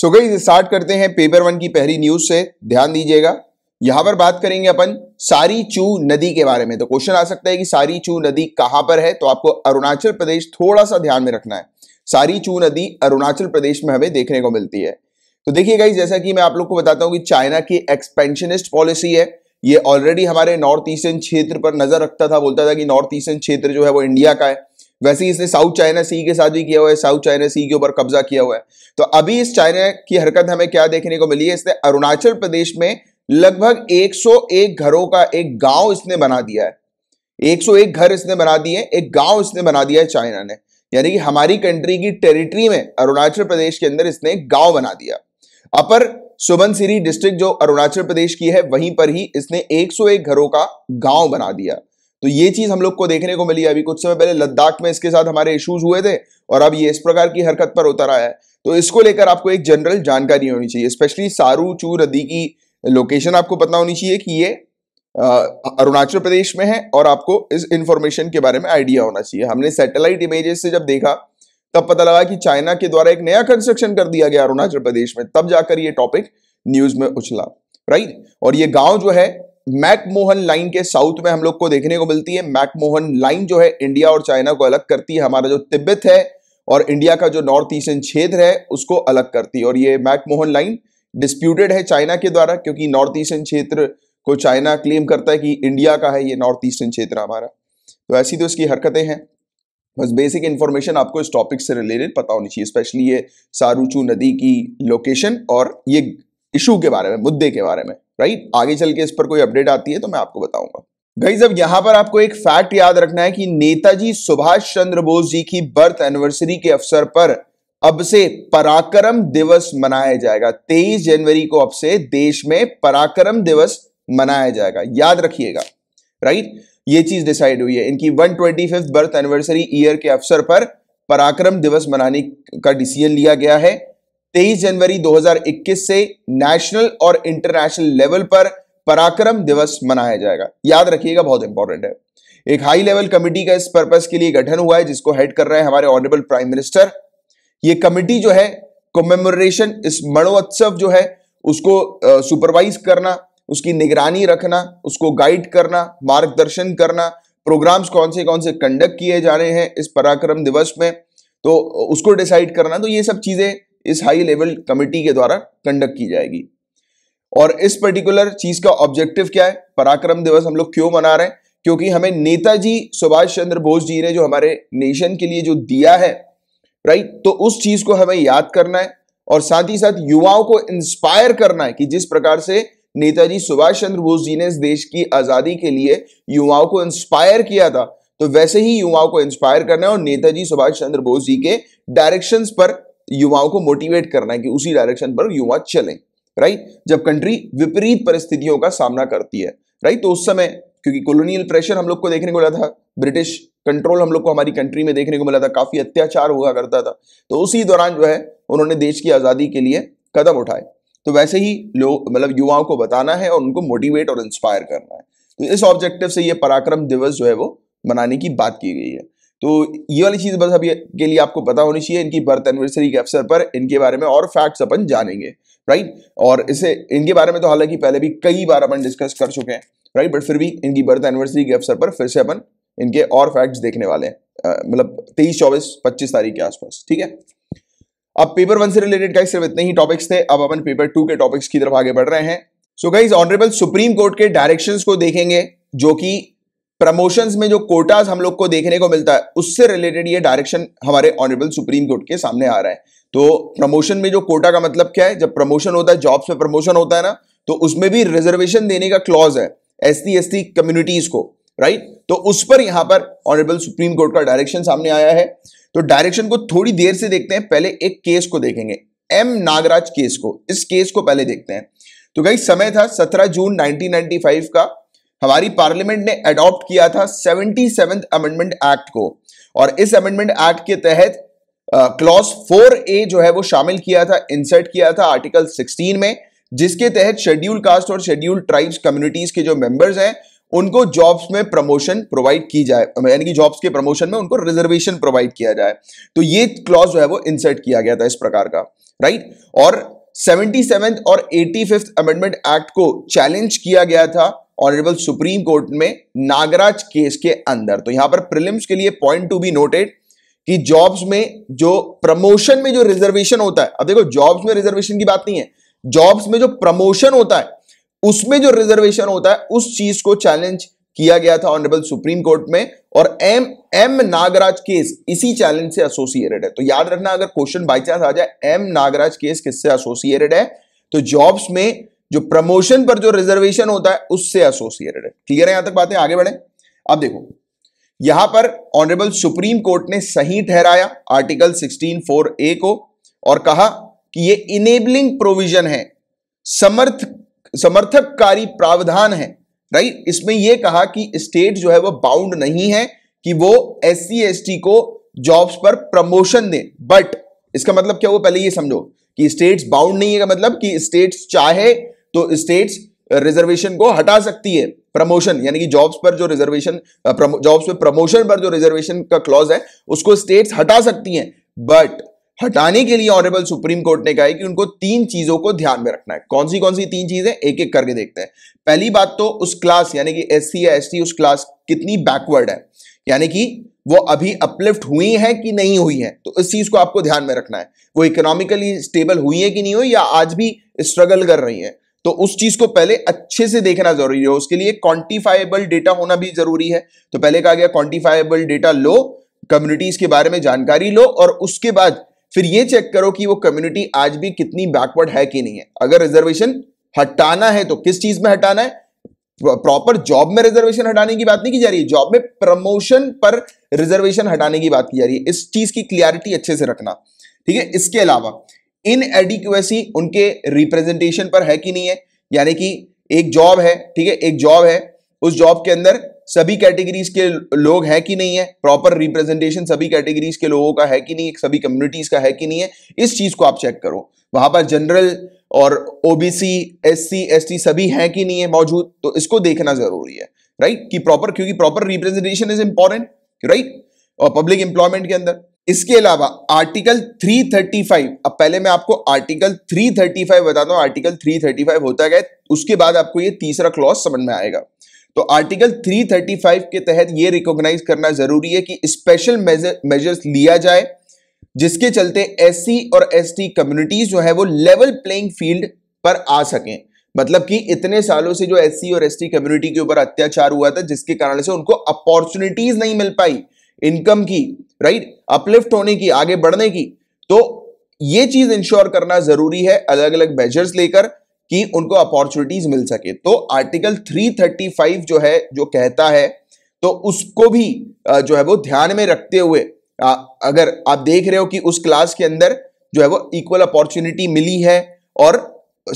सो so गई start करते हैं पेपर वन की पहली न्यूज से ध्यान दीजिएगा यहां पर बात करेंगे अपन सारी चू नदी के बारे में तो क्वेश्चन आ सकता है कि सारी चू नदी कहां पर है तो आपको अरुणाचल प्रदेश थोड़ा सा ध्यान में रखना है सारी चू नदी अरुणाचल प्रदेश में हमें देखने को मिलती है तो देखिए गाइज जैसा कि मैं आप लोग को बताता हूं कि चाइना की एक्सपेंशनिस्ट पॉलिसी है ये ऑलरेडी हमारे नॉर्थ ईस्टर्न क्षेत्र पर नजर रखता था बोलता था कि नॉर्थ ईस्टर्न क्षेत्र जो है वो इंडिया का है वैसे ही इसने साउथ चाइना सी के साथ भी किया हुआ है साउथ चाइना सी के ऊपर कब्जा किया हुआ है तो अभी इस चाइना की हरकत हमें क्या देखने को मिली है इसने अरुणाचल प्रदेश में लगभग 101 घरों का एक गांव इसने बना दिया है 101 घर इसने बना दिए एक गांव इसने बना दिया है चाइना ने यानी कि हमारी कंट्री की टेरिटरी में अरुणाचल प्रदेश के अंदर इसने एक गांव बना दिया अपर सुबनसिरी डिस्ट्रिक्ट जो अरुणाचल प्रदेश की है वहीं पर ही इसने 101 घरों का गांव बना दिया तो ये चीज हम लोग को देखने को मिली अभी कुछ समय पहले लद्दाख में इसके साथ हमारे इश्यूज हुए थे और अब ये इस प्रकार की हरकत पर उतर आया है तो इसको लेकर आपको एक जनरल जानकारी होनी चाहिए स्पेशली सारू चू नदी की लोकेशन आपको पता होनी चाहिए कि ये अरुणाचल प्रदेश में है और आपको इस इंफॉर्मेशन के बारे में आइडिया होना चाहिए हमने सैटेलाइट इमेजेस से जब देखा तब पता लगा कि चाइना के द्वारा एक नया कंस्ट्रक्शन कर दिया गया अरुणाचल प्रदेश में तब जाकर ये टॉपिक न्यूज में उछला राइट और ये गांव जो है मैकमोहन लाइन के साउथ में हम लोग को देखने को मिलती है मैकमोहन लाइन जो है इंडिया और चाइना को अलग करती है हमारा जो तिब्बत है और इंडिया का जो नॉर्थ ईस्टर्न क्षेत्र है उसको अलग करती है और ये मैकमोहन लाइन डिस्प्यूटेड है चाइना के द्वारा क्योंकि नॉर्थ ईस्टर्न क्षेत्र को चाइना क्लेम करता है कि इंडिया का है ये नॉर्थ ईस्टर्न क्षेत्र हमारा तो ऐसी तो इसकी हरकतें हैं बस बेसिक इन्फॉर्मेशन आपको इस टॉपिक से रिलेटेड पता होनी चाहिए स्पेशली ये सारूचू नदी की लोकेशन और ये इशू के बारे में मुद्दे के बारे में राइट आगे चल के इस पर कोई अपडेट आती है तो मैं आपको बताऊंगा गई अब यहां पर आपको एक फैक्ट याद रखना है कि नेताजी सुभाष चंद्र बोस जी की बर्थ एनिवर्सरी के अवसर पर अब से पराक्रम दिवस मनाया जाएगा 23 जनवरी को अब से देश में पराक्रम दिवस मनाया जाएगा याद रखिएगा राइट ये चीज डिसाइड हुई है इनकी one twenty birth anniversary year के अवसर पर पराक्रम दिवस मनाने का डिसीजन लिया गया है 23 जनवरी 2021 से नेशनल और इंटरनेशनल लेवल पर पराक्रम दिवस मनाया जाएगा याद रखिएगा बहुत इंपॉर्टेंट है एक हाई लेवल कमिटी का इस पर्पज के लिए गठन हुआ है जिसको हेड कर रहे हैं हमारे ऑनरेबल प्राइम मिनिस्टर ये कमिटी जो है कोमेमोरेशन इस मणोत्सव जो है उसको सुपरवाइज करना उसकी निगरानी रखना उसको गाइड करना मार्गदर्शन करना प्रोग्राम्स कौन से कौन से कंडक्ट किए जा रहे हैं इस पराक्रम दिवस में तो उसको डिसाइड करना तो ये सब चीजें इस हाई लेवल कमेटी के द्वारा कंडक्ट की जाएगी और इस पर्टिकुलर चीज का ऑब्जेक्टिव क्या है पराक्रम दिवस हम लोग क्यों मना रहे हैं क्योंकि हमें नेताजी सुभाष चंद्र बोस जी ने जो हमारे नेशन के लिए जो दिया है राइट तो उस चीज को हमें याद करना है और साथ ही साथ युवाओं को इंस्पायर करना है कि जिस प्रकार से नेताजी सुभाष चंद्र बोस जी ने इस देश की आजादी के लिए युवाओं को इंस्पायर किया था तो वैसे ही युवाओं को इंस्पायर करना है और नेताजी सुभाष चंद्र बोस जी के डायरेक्शंस पर युवाओं को मोटिवेट करना है कि उसी डायरेक्शन पर युवा चलें राइट जब कंट्री विपरीत परिस्थितियों का सामना करती है राइट तो उस समय क्योंकि कॉलोनियल प्रेशर हम लोग को देखने को मिला था ब्रिटिश कंट्रोल हम लोग को हमारी कंट्री में देखने को मिला था काफी अत्याचार हुआ करता था तो उसी दौरान जो है उन्होंने देश की आज़ादी के लिए कदम उठाए तो वैसे ही लोग मतलब युवाओं को बताना है और उनको मोटिवेट और इंस्पायर करना है तो इस ऑब्जेक्टिव से ये पराक्रम दिवस जो है वो मनाने की बात की गई है तो ये वाली चीज़ बस अभी के लिए आपको पता होनी चाहिए इनकी बर्थ एनिवर्सरी के अवसर पर इनके बारे में और फैक्ट्स अपन जानेंगे राइट और इसे इनके बारे में तो हालांकि पहले भी कई बार अपन डिस्कस कर चुके हैं राइट बट फिर भी इनकी बर्थ एनिवर्सरी के अवसर पर फिर से अपन इनके और फैक्ट्स देखने वाले हैं मतलब तेईस चौबीस पच्चीस तारीख के आसपास ठीक है अब पेपर वन से रिलेटेड का सिर्फ इतने ही टॉपिक्स थे अब अपन पेपर टू के टॉपिक्स की तरफ आगे बढ़ रहे हैं so guys honourable supreme court के डायरेक्शंस को देखेंगे जो कि प्रमोशंस में जो कोटाज हम लोग को देखने को मिलता है उससे रिलेटेड ये डायरेक्शन हमारे ऑनरेबल सुप्रीम कोर्ट के सामने आ रहा है तो प्रमोशन में जो कोटा का मतलब क्या है जब प्रमोशन होता है जॉब्स में प्रमोशन होता है ना तो उसमें भी रिजर्वेशन देने का क्लॉज है एस टी कम्युनिटीज को राइट तो उस पर यहां पर ऑनरेबल सुप्रीम कोर्ट का डायरेक्शन सामने आया है तो डायरेक्शन को थोड़ी देर से देखते हैं पहले एक केस को देखेंगे एम नागराज केस को इस केस को पहले देखते हैं तो गई समय था 17 जून 1995 का हमारी पार्लियामेंट ने अडॉप्ट किया था सेवेंटी सेवेंथ अमेंडमेंट एक्ट को और इस अमेंडमेंट एक्ट के तहत क्लॉज फोर ए जो है वो शामिल किया था इंसर्ट किया था आर्टिकल सिक्सटीन में जिसके तहत शेड्यूल कास्ट और शेड्यूल ट्राइब्स कम्युनिटीज के जो मेंबर्स हैं उनको जॉब्स में प्रमोशन प्रोवाइड की जाए यानी कि जॉब्स के प्रमोशन में उनको रिजर्वेशन प्रोवाइड किया जाए तो ये क्लॉज जो है वो इंसर्ट किया गया था इस प्रकार का राइट और सेवेंटी और एटी अमेंडमेंट एक्ट को चैलेंज किया गया था ऑनरेबल सुप्रीम कोर्ट में नागराज केस के अंदर तो यहां पर प्रिलिम्स के लिए पॉइंट टू बी नोटेड कि जॉब्स में जो प्रमोशन में जो रिजर्वेशन होता है अब देखो जॉब्स में रिजर्वेशन की बात नहीं है जॉब्स में जो प्रमोशन होता है उसमें जो रिजर्वेशन होता है उस चीज को चैलेंज किया गया था ऑनरेबल सुप्रीम कोर्ट में और एम एम नागराज केस इसी चैलेंज से एसोसिएटेड है तो याद रखना अगर क्वेश्चन बाई चांस आ जाए एम नागराज केस किससे एसोसिएटेड है तो जॉब्स में जो प्रमोशन पर जो रिजर्वेशन होता है उससे एसोसिएटेड है क्लियर है यहां तक बातें आगे बढ़े अब देखो यहां पर ऑनरेबल सुप्रीम कोर्ट ने सही ठहराया आर्टिकल सिक्सटीन फोर ए को और कहा कि ये इनेबलिंग प्रोविजन है समर्थ समर्थककारी प्रावधान है राइट इसमें यह कहा कि स्टेट जो है वो बाउंड नहीं है कि वो एस सी को जॉब्स पर प्रमोशन दे बट इसका मतलब क्या वो पहले ये समझो कि स्टेट्स बाउंड नहीं है का मतलब कि स्टेट्स चाहे तो स्टेट्स रिजर्वेशन uh, को हटा सकती है प्रमोशन यानी कि जॉब्स पर जो रिजर्वेशन जॉब्स पर प्रमोशन पर जो रिजर्वेशन का क्लॉज है उसको स्टेट्स हटा सकती हैं बट हटाने के लिए ऑनरेबल सुप्रीम कोर्ट ने कहा है कि उनको तीन चीजों को ध्यान में रखना है कौन सी कौन सी तीन चीजें एक एक करके देखते हैं पहली बात तो उस क्लास यानी कि एस या एस उस क्लास कितनी बैकवर्ड है यानी कि वो अभी अपलिफ्ट हुई है कि नहीं हुई है तो इस चीज को आपको ध्यान में रखना है वो इकोनॉमिकली स्टेबल हुई है कि नहीं हुई या आज भी स्ट्रगल कर रही है तो उस चीज को पहले अच्छे से देखना जरूरी है उसके लिए क्वांटिफाइबल डेटा होना भी जरूरी है तो पहले कहा गया क्वांटिफाइबल डेटा लो कम्युनिटीज के बारे में जानकारी लो और उसके बाद फिर ये चेक करो कि वो कम्युनिटी आज भी कितनी बैकवर्ड है कि नहीं है अगर रिजर्वेशन हटाना है तो किस चीज में हटाना है प्रॉपर जॉब में रिजर्वेशन हटाने की बात नहीं की जा रही है जॉब में प्रमोशन पर रिजर्वेशन हटाने की बात की जा रही है इस चीज की क्लियरिटी अच्छे से रखना ठीक है इसके अलावा इन एडिक्वेसी उनके रिप्रेजेंटेशन पर है कि नहीं है यानी कि एक जॉब है ठीक है एक जॉब है उस जॉब के अंदर सभी कैटेगरीज के लोग हैं कि नहीं है प्रॉपर रिप्रेजेंटेशन सभी कैटेगरीज के लोगों का है कि नहीं सभी कम्युनिटीज का है कि नहीं है इस चीज को आप चेक करो वहां पर जनरल और ओबीसी एससी एसटी सभी हैं कि नहीं है मौजूद तो इसको देखना जरूरी है राइट कि प्रॉपर क्योंकि proper representation is important right और पब्लिक एम्प्लॉयमेंट के अंदर इसके अलावा आर्टिकल 335 अब पहले मैं आपको आर्टिकल 335 बताता हूं आर्टिकल 335 होता है उसके बाद आपको ये तीसरा क्लॉज समझ में आएगा तो आर्टिकल 335 के तहत ये रिकॉग्नाइज करना जरूरी है कि स्पेशल मेजर्स लिया जाए जिसके चलते एस और एस कम्युनिटीज जो है वो लेवल प्लेइंग फील्ड पर आ सकें मतलब कि इतने सालों से जो एससी और एसटी कम्युनिटी के ऊपर अत्याचार हुआ था जिसके कारण से उनको अपॉर्चुनिटीज नहीं मिल पाई इनकम की राइट अपलिफ्ट होने की आगे बढ़ने की तो ये चीज इंश्योर करना जरूरी है अलग अलग मेजर्स लेकर कि उनको अपॉर्चुनिटीज मिल सके तो आर्टिकल 335 जो है जो कहता है तो उसको भी जो है वो ध्यान में रखते हुए अगर आप देख रहे हो कि उस क्लास के अंदर जो है वो इक्वल अपॉर्चुनिटी मिली है और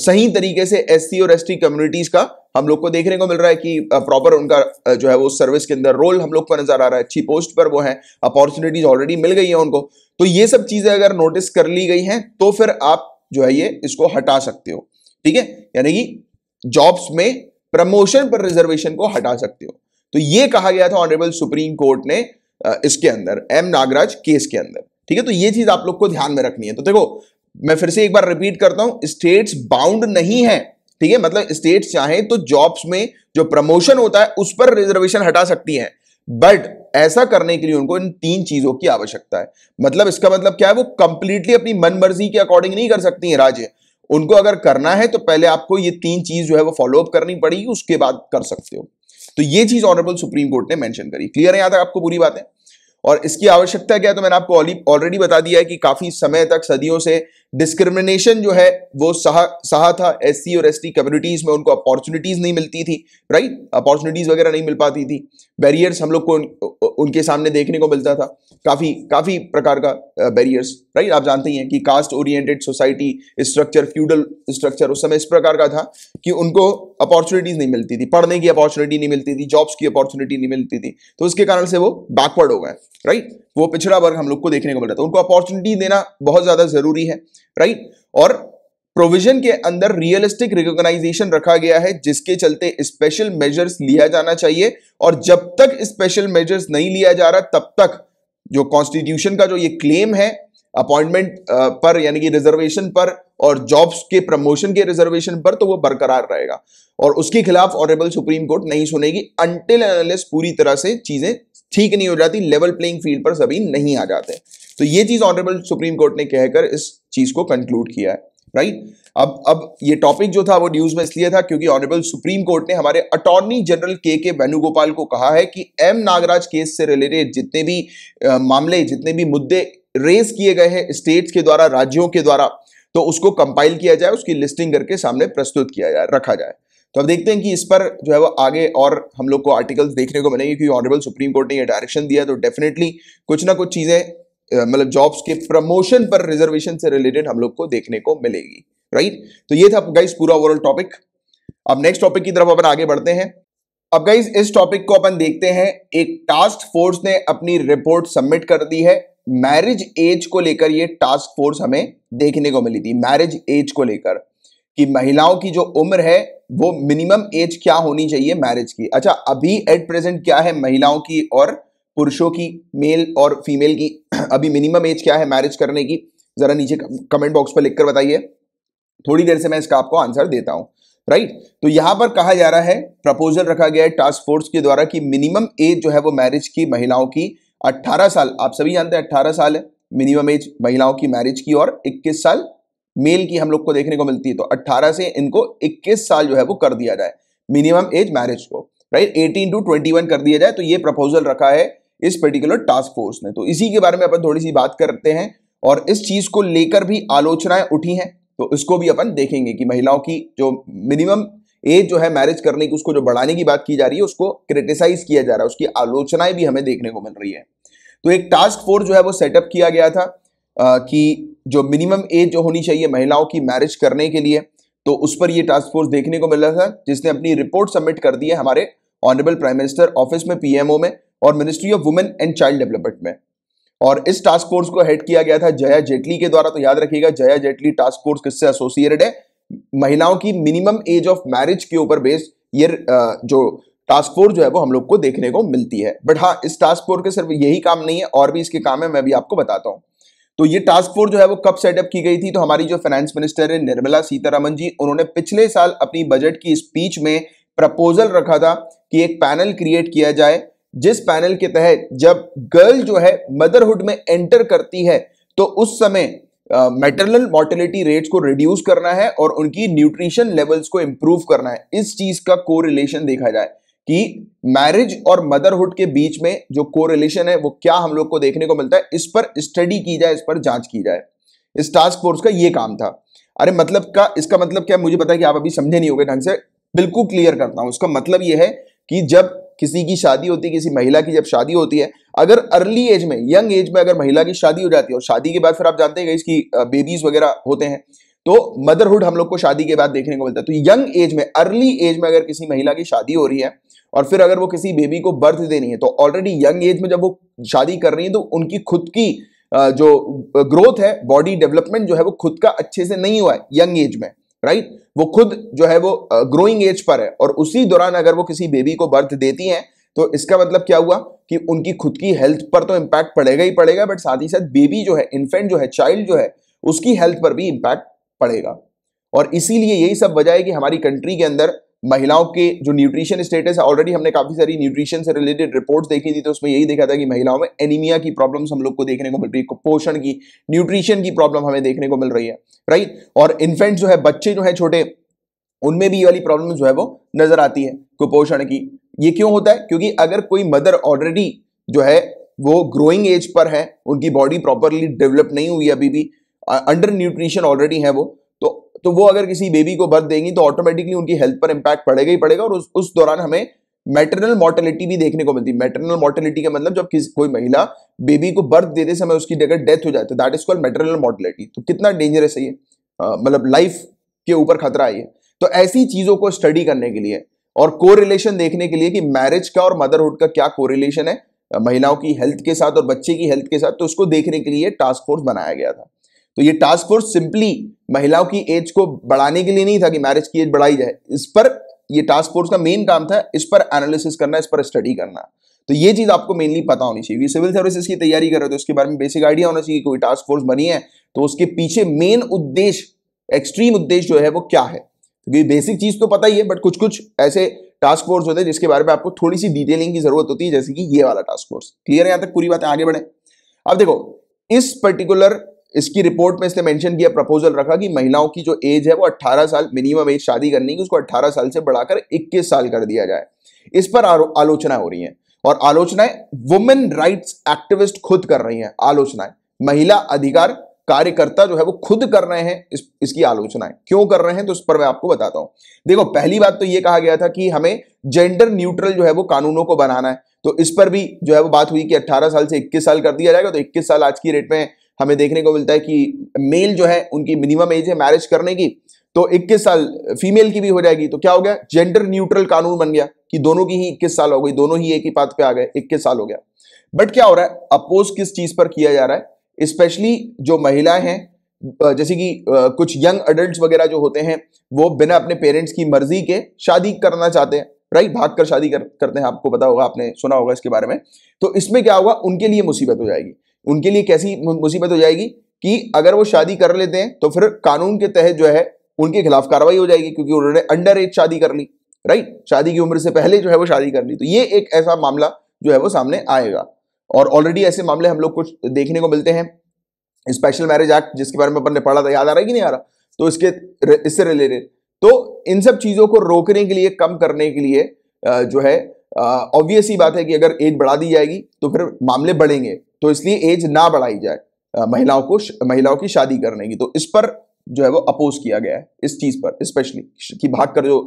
सही तरीके से एससी और एसटी कम्युनिटीज का हम लोग को देखने को मिल रहा है कि प्रॉपर उनका जो है वो सर्विस के अंदर रोल हम लोग को नजर आ रहा है अच्छी पोस्ट पर वो है अपॉर्चुनिटीज ऑलरेडी मिल गई है उनको तो ये सब चीजें अगर नोटिस कर ली गई हैं तो फिर आप जो है ये इसको हटा सकते हो ठीक है यानी कि जॉब्स में प्रमोशन पर रिजर्वेशन को हटा सकते हो तो ये कहा गया था ऑनरेबल सुप्रीम कोर्ट ने इसके अंदर एम नागराज केस के अंदर ठीक है तो ये चीज आप लोग को ध्यान में रखनी है तो देखो मैं फिर से एक बार रिपीट करता हूं स्टेट्स बाउंड नहीं है ठीक है मतलब स्टेट चाहे तो जॉब्स में जो प्रमोशन होता है उस पर रिजर्वेशन हटा सकती है बट ऐसा करने के लिए उनको इन तीन चीजों की आवश्यकता है मतलब इसका मतलब क्या है वो कंप्लीटली अपनी मन मर्जी के अकॉर्डिंग नहीं कर सकती है राज्य उनको अगर करना है तो पहले आपको ये तीन चीज जो है वो फॉलोअप करनी पड़ेगी उसके बाद कर सकते हो तो ये चीज ऑनरेबल सुप्रीम कोर्ट ने मेंशन करी क्लियर है यहां तक आपको पूरी बातें और इसकी आवश्यकता क्या है तो मैंने आपको ऑलरेडी बता दिया है कि काफी समय तक सदियों से डिस्क्रिमिनेशन जो है वो सहा सहा था एस सी और एस टी कम्युनिटीज में उनको अपॉर्चुनिटीज नहीं मिलती थी राइट अपॉर्चुनिटीज वगैरह नहीं मिल पाती थी बैरियर्स हम लोग को उन, उनके सामने देखने को मिलता था काफ़ी काफ़ी प्रकार का बैरियर्स राइट आप जानते ही हैं कि caste oriented society structure feudal structure उस समय इस प्रकार का था कि उनको अपॉर्चुनिटीज नहीं मिलती थी पढ़ने की अपॉर्चुनिटी नहीं मिलती थी जॉब्स की अपॉर्चुनिटी नहीं मिलती थी तो उसके कारण से वो बैकवर्ड हो गए राइट वो पिछड़ा वर्ग हम लोग को देखने को मिल रहा था उनको अपॉर्चुनिटी देना बहुत ज़्यादा ज़रूरी है राइट और प्रोविजन के अंदर रियलिस्टिक रिकॉग्नाइजेशन रखा गया है जिसके चलते स्पेशल मेजर्स लिया जाना चाहिए और जब तक स्पेशल मेजर्स नहीं लिया जा रहा तब तक जो कॉन्स्टिट्यूशन का जो ये क्लेम है अपॉइंटमेंट पर यानी कि रिजर्वेशन पर और जॉब्स के प्रमोशन के रिजर्वेशन पर तो वो बरकरार रहेगा और उसके खिलाफ ऑनरेबल सुप्रीम कोर्ट नहीं सुनेगी अनटिल एनालिस पूरी तरह से चीजें ठीक नहीं हो जाती लेवल प्लेइंग फील्ड पर सभी नहीं आ जाते तो ये चीज ऑनरेबल सुप्रीम कोर्ट ने कहकर इस चीज को कंक्लूड किया है राइट अब अब ये टॉपिक जो था वो न्यूज में इसलिए था क्योंकि ऑनरेबल सुप्रीम कोर्ट ने हमारे अटॉर्नी जनरल के के वेणुगोपाल को कहा है कि एम नागराज केस से रिलेटेड जितने भी मामले जितने भी मुद्दे रेज किए गए हैं स्टेट्स के द्वारा राज्यों के द्वारा तो उसको कंपाइल किया जाए उसकी लिस्टिंग करके सामने प्रस्तुत किया जाए रखा जाए तो अब देखते हैं कि इस पर जो है वो आगे और हम लोग को आर्टिकल्स देखने को मिलेंगे क्योंकि ऑनरेबल सुप्रीम कोर्ट ने ये डायरेक्शन दिया तो डेफिनेटली कुछ ना कुछ चीज़ें मतलब जॉब्स के प्रमोशन पर रिजर्वेशन से रिलेटेड हम लोग को देखने को मिलेगी राइट तो ये था गाइस पूरा ओवरऑल टॉपिक अब नेक्स्ट टॉपिक की तरफ अपन आगे बढ़ते हैं अब गाइस इस टॉपिक को अपन देखते हैं एक टास्क फोर्स ने अपनी रिपोर्ट सबमिट कर दी है मैरिज एज को लेकर ये टास्क फोर्स हमें देखने को मिली थी मैरिज एज को लेकर कि महिलाओं की जो उम्र है वो मिनिमम एज क्या होनी चाहिए मैरिज की अच्छा अभी एट प्रेजेंट क्या है महिलाओं की और पुरुषों की मेल और फीमेल की अभी मिनिमम एज क्या है मैरिज करने की ज़रा नीचे कमेंट बॉक्स पर लिखकर बताइए थोड़ी देर से मैं इसका आपको आंसर देता हूं राइट तो यहां पर कहा जा रहा है प्रपोजल रखा गया है टास्क फोर्स के द्वारा कि मिनिमम एज जो है वो मैरिज की महिलाओं की 18 साल आप सभी जानते हैं 18 साल है मिनिमम एज महिलाओं की मैरिज की और 21 साल मेल की हम लोग को देखने को मिलती है तो 18 से इनको 21 साल जो है वो कर दिया जाए मिनिमम एज मैरिज को राइट 18 टू 21 कर दिया जाए तो ये प्रपोजल रखा है इस पर्टिकुलर टास्क फोर्स ने तो इसी के बारे में अपन थोड़ी सी बात करते हैं और इस चीज को लेकर भी आलोचनाएं उठी हैं तो इसको भी अपन देखेंगे कि महिलाओं की जो मिनिमम एज जो है मैरिज करने की उसको जो बढ़ाने की बात की जा रही है उसको क्रिटिसाइज किया जा रहा है उसकी आलोचनाएं भी हमें देखने को मिल रही है तो एक टास्क फोर्स जो है वो सेटअप किया गया था आ, कि जो मिनिमम एज जो होनी चाहिए महिलाओं की मैरिज करने के लिए तो उस पर यह टास्क फोर्स देखने को मिल रहा था जिसने अपनी रिपोर्ट सबमिट कर दी है हमारे ऑनरेबल प्राइम मिनिस्टर ऑफिस में पीएमओ में और ministry of women and child development में और इस टास्क फोर्स को हेड किया गया था जया जेटली के द्वारा तो याद रखिएगा जया जेटली टास्क फोर्स किससे एसोसिएटेड है महिलाओं की मिनिमम एज ऑफ मैरिज के ऊपर बेस्ड ये जो टास्क फोर्स जो है वो हम लोग को देखने को मिलती है बट हाँ इस टास्क फोर्स के सिर्फ यही काम नहीं है और भी इसके काम है मैं भी आपको बताता हूँ तो ये टास्क फोर्स जो है वो कब सेटअप की गई थी तो हमारी जो फाइनेंस मिनिस्टर है निर्मला सीतारामन जी उन्होंने पिछले साल अपनी बजट की स्पीच में प्रपोजल रखा था कि एक पैनल क्रिएट किया जाए जिस पैनल के तहत जब गर्ल जो है मदरहुड में एंटर करती है तो उस समय मेटरनल मॉर्टेलिटी रेट्स को रिड्यूस करना है और उनकी न्यूट्रिशन लेवल्स को इंप्रूव करना है इस चीज का को देखा जाए कि मैरिज और मदरहुड के बीच में जो को है वो क्या हम लोग को देखने को मिलता है इस पर स्टडी की जाए इस पर जांच की जाए इस टास्क फोर्स का ये काम था अरे मतलब का इसका मतलब क्या मुझे पता है कि आप अभी समझे नहीं होगे ढंग से बिल्कुल क्लियर करता हूं उसका मतलब यह है कि जब किसी की शादी होती है किसी महिला की जब शादी होती है अगर अर्ली एज में यंग एज में अगर महिला की शादी हो जाती है और शादी के बाद फिर आप जानते हैं इसकी बेबीज वगैरह होते हैं तो मदरहुड हम लोग को शादी के बाद देखने को मिलता है तो यंग एज में अर्ली एज में अगर किसी महिला की शादी हो रही है और फिर अगर वो किसी बेबी को बर्थ देनी है तो ऑलरेडी यंग एज में जब वो शादी कर रही है तो उनकी खुद की जो ग्रोथ है बॉडी डेवलपमेंट जो है वो खुद का अच्छे से नहीं हुआ है यंग एज में राइट वो खुद जो है वो ग्रोइंग एज पर है और उसी दौरान अगर वो किसी बेबी को बर्थ देती हैं तो इसका मतलब क्या हुआ कि उनकी खुद की हेल्थ पर तो इम्पैक्ट पड़ेगा ही पड़ेगा बट साथ ही साथ बेबी जो है इन्फेंट जो है चाइल्ड जो है उसकी हेल्थ पर भी इम्पैक्ट पड़ेगा और इसीलिए यही सब वजह है कि हमारी कंट्री के अंदर महिलाओं के जो न्यूट्रिशन स्टेटस है ऑलरेडी हमने काफ़ी सारी न्यूट्रिशन से रिलेटेड रिपोर्ट्स देखी थी तो उसमें यही देखा था कि महिलाओं में एनीमिया की प्रॉब्लम्स हम लोग को देखने को मिल रही है पोषण की न्यूट्रिशन की प्रॉब्लम हमें देखने को मिल रही है राइट और इन्फेंट जो है बच्चे जो है छोटे उनमें भी ये वाली प्रॉब्लम जो है वो नजर आती है कुपोषण की ये क्यों होता है क्योंकि अगर कोई मदर ऑलरेडी जो है वो ग्रोइंग एज पर है उनकी बॉडी प्रॉपरली डेवलप नहीं हुई अभी भी अंडर न्यूट्रिशन ऑलरेडी है वो तो वो अगर किसी बेबी को बर्थ देंगी तो ऑटोमेटिकली उनकी हेल्थ पर इम्पैक्ट पड़ेगा ही पड़ेगा और उस, उस दौरान हमें मैटरनल मोर्टेलिटी भी देखने को मिलती है मैटरनल मोर्टेलिटी का मतलब जब किसी कोई महिला बेबी को बर्थ देते समय उसकी जगह डेथ हो जाती है that is called maternal mortality तो कितना डेंजरस है ये मतलब लाइफ के ऊपर खतरा है ये तो ऐसी चीज़ों को स्टडी करने के लिए और कोरिलेशन देखने के लिए कि मैरिज का और मदरहुड का क्या कोरिलेशन है महिलाओं की हेल्थ के साथ और बच्चे की हेल्थ के साथ तो उसको देखने के लिए टास्क फोर्स बनाया गया था तो ये टास्क फोर्स सिंपली महिलाओं की एज को बढ़ाने के लिए नहीं था कि मैरिज की एज बढ़ाई जाए इस पर ये टास्क फोर्स का मेन काम था इस पर एनालिसिस करना इस पर स्टडी करना तो ये चीज आपको मेनली पता होनी चाहिए सिविल सर्विसेज की तैयारी कर रहे हो तो उसके बारे में बेसिक आइडिया होना चाहिए कोई टास्क फोर्स बनी है तो उसके पीछे मेन उद्देश्य एक्सट्रीम उद्देश्य जो है वो क्या है तो क्योंकि तो बेसिक चीज तो पता ही है बट कुछ कुछ ऐसे टास्क फोर्स होते हैं जिसके बारे में आपको थोड़ी सी डिटेलिंग की जरूरत होती है जैसे कि ये वाला टास्क फोर्स क्लियर है यहां तक पूरी बातें आगे बढ़े अब देखो इस पर्टिकुलर इसकी रिपोर्ट में इसने मेंशन किया प्रपोजल रखा कि महिलाओं की जो एज है वो 18 साल मिनिमम एज शादी करने की उसको 18 साल से बढ़ाकर 21 साल कर दिया जाए इस पर आलोचना हो रही है और आलोचनाएं वुमेन राइट्स एक्टिविस्ट खुद कर रही हैं आलोचनाएं महिला अधिकार कार्यकर्ता जो है वो खुद कर रहे हैं इस, इसकी आलोचनाएं क्यों कर रहे हैं तो उस पर मैं आपको बताता हूं देखो पहली बात तो ये कहा गया था कि हमें जेंडर न्यूट्रल जो है वो कानूनों को बनाना है तो इस पर भी जो है वो बात हुई कि 18 साल से 21 साल कर दिया जाएगा तो 21 साल आज की रेट में हमें देखने को मिलता है कि मेल जो है उनकी मिनिमम एज है मैरिज करने की तो 21 साल फीमेल की भी हो जाएगी तो क्या हो गया जेंडर न्यूट्रल कानून बन गया कि दोनों की ही इक्कीस साल हो गई दोनों ही एक ही पात पे आ गए इक्कीस साल हो गया बट क्या हो रहा है अपोज किस चीज पर किया जा रहा है स्पेशली जो महिलाएं हैं जैसे कि कुछ यंग अडल्ट वगैरह जो होते हैं वो बिना अपने पेरेंट्स की मर्जी के शादी करना चाहते हैं राइट भाग कर शादी कर, करते हैं आपको पता होगा आपने सुना होगा इसके बारे में तो इसमें क्या होगा उनके लिए मुसीबत हो जाएगी उनके लिए कैसी मुसीबत हो जाएगी कि अगर वो शादी कर लेते हैं तो फिर कानून के तहत जो है उनके खिलाफ कार्रवाई हो जाएगी क्योंकि उन्होंने अंडर एज शादी कर ली राइट शादी की उम्र से पहले जो है वो शादी कर ली तो ये एक ऐसा मामला जो है वो सामने आएगा और ऑलरेडी ऐसे मामले हम लोग कुछ देखने को मिलते हैं स्पेशल मैरिज एक्ट जिसके बारे में अपन ने पढ़ा था याद आ रहा है कि नहीं आ रहा तो इसके इससे रिलेटेड तो इन सब चीज़ों को रोकने के लिए कम करने के लिए जो है ऑब्वियस ही बात है कि अगर एज बढ़ा दी जाएगी तो फिर मामले बढ़ेंगे तो इसलिए एज ना बढ़ाई जाए महिलाओं को महिलाओं की शादी करने की तो इस पर जो है वो अपोज किया गया है इस चीज़ पर स्पेशली कि भाग कर जो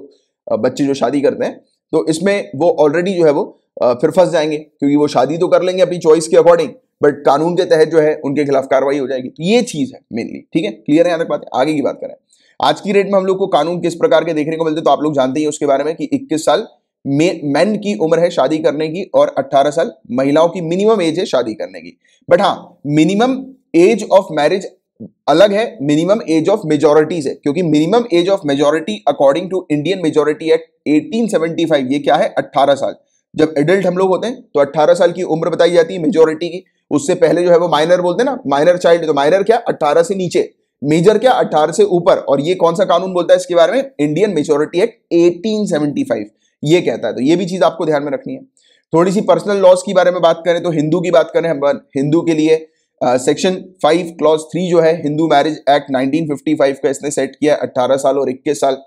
बच्चे जो शादी करते हैं तो इसमें वो ऑलरेडी जो है वो फिर फंस जाएंगे क्योंकि वो शादी तो कर लेंगे अपनी चॉइस के अकॉर्डिंग बट कानून के तहत जो है उनके खिलाफ कार्रवाई हो जाएगी तो ये चीज़ है मेनली ठीक है क्लियर है यहां तक बात है? आगे की बात करें आज की डेट में हम लोग को कानून किस प्रकार के देखने को मिलते तो आप लोग जानते ही उसके बारे में कि इक्कीस साल मेन की उम्र है शादी करने की और 18 साल महिलाओं की मिनिमम एज है शादी करने की बट हाँ मिनिमम एज ऑफ मैरिज अलग है मिनिमम एज ऑफ मेजोरिटी से क्योंकि minimum age of majority according to Indian majority act 1875 ये क्या है 18 साल जब एडल्ट हम लोग होते हैं तो 18 साल की उम्र बताई जाती है मेजोरिटी की उससे पहले जो है वो माइनर बोलते हैं ना माइनर चाइल्ड तो माइनर क्या 18 से नीचे मेजर क्या 18 से ऊपर और ये कौन सा कानून बोलता है इसके बारे में इंडियन मेजोरिटी एक्ट 1875 ये कहता है तो ये भी चीज आपको ध्यान में रखनी है थोड़ी सी पर्सनल लॉस के बारे में बात करें तो हिंदू की बात करें हम हिंदू के लिए सेक्शन फाइव क्लॉज थ्री जो है हिंदू मैरिज एक्ट 1955 का इसने सेट किया है 18 साल और 21 साल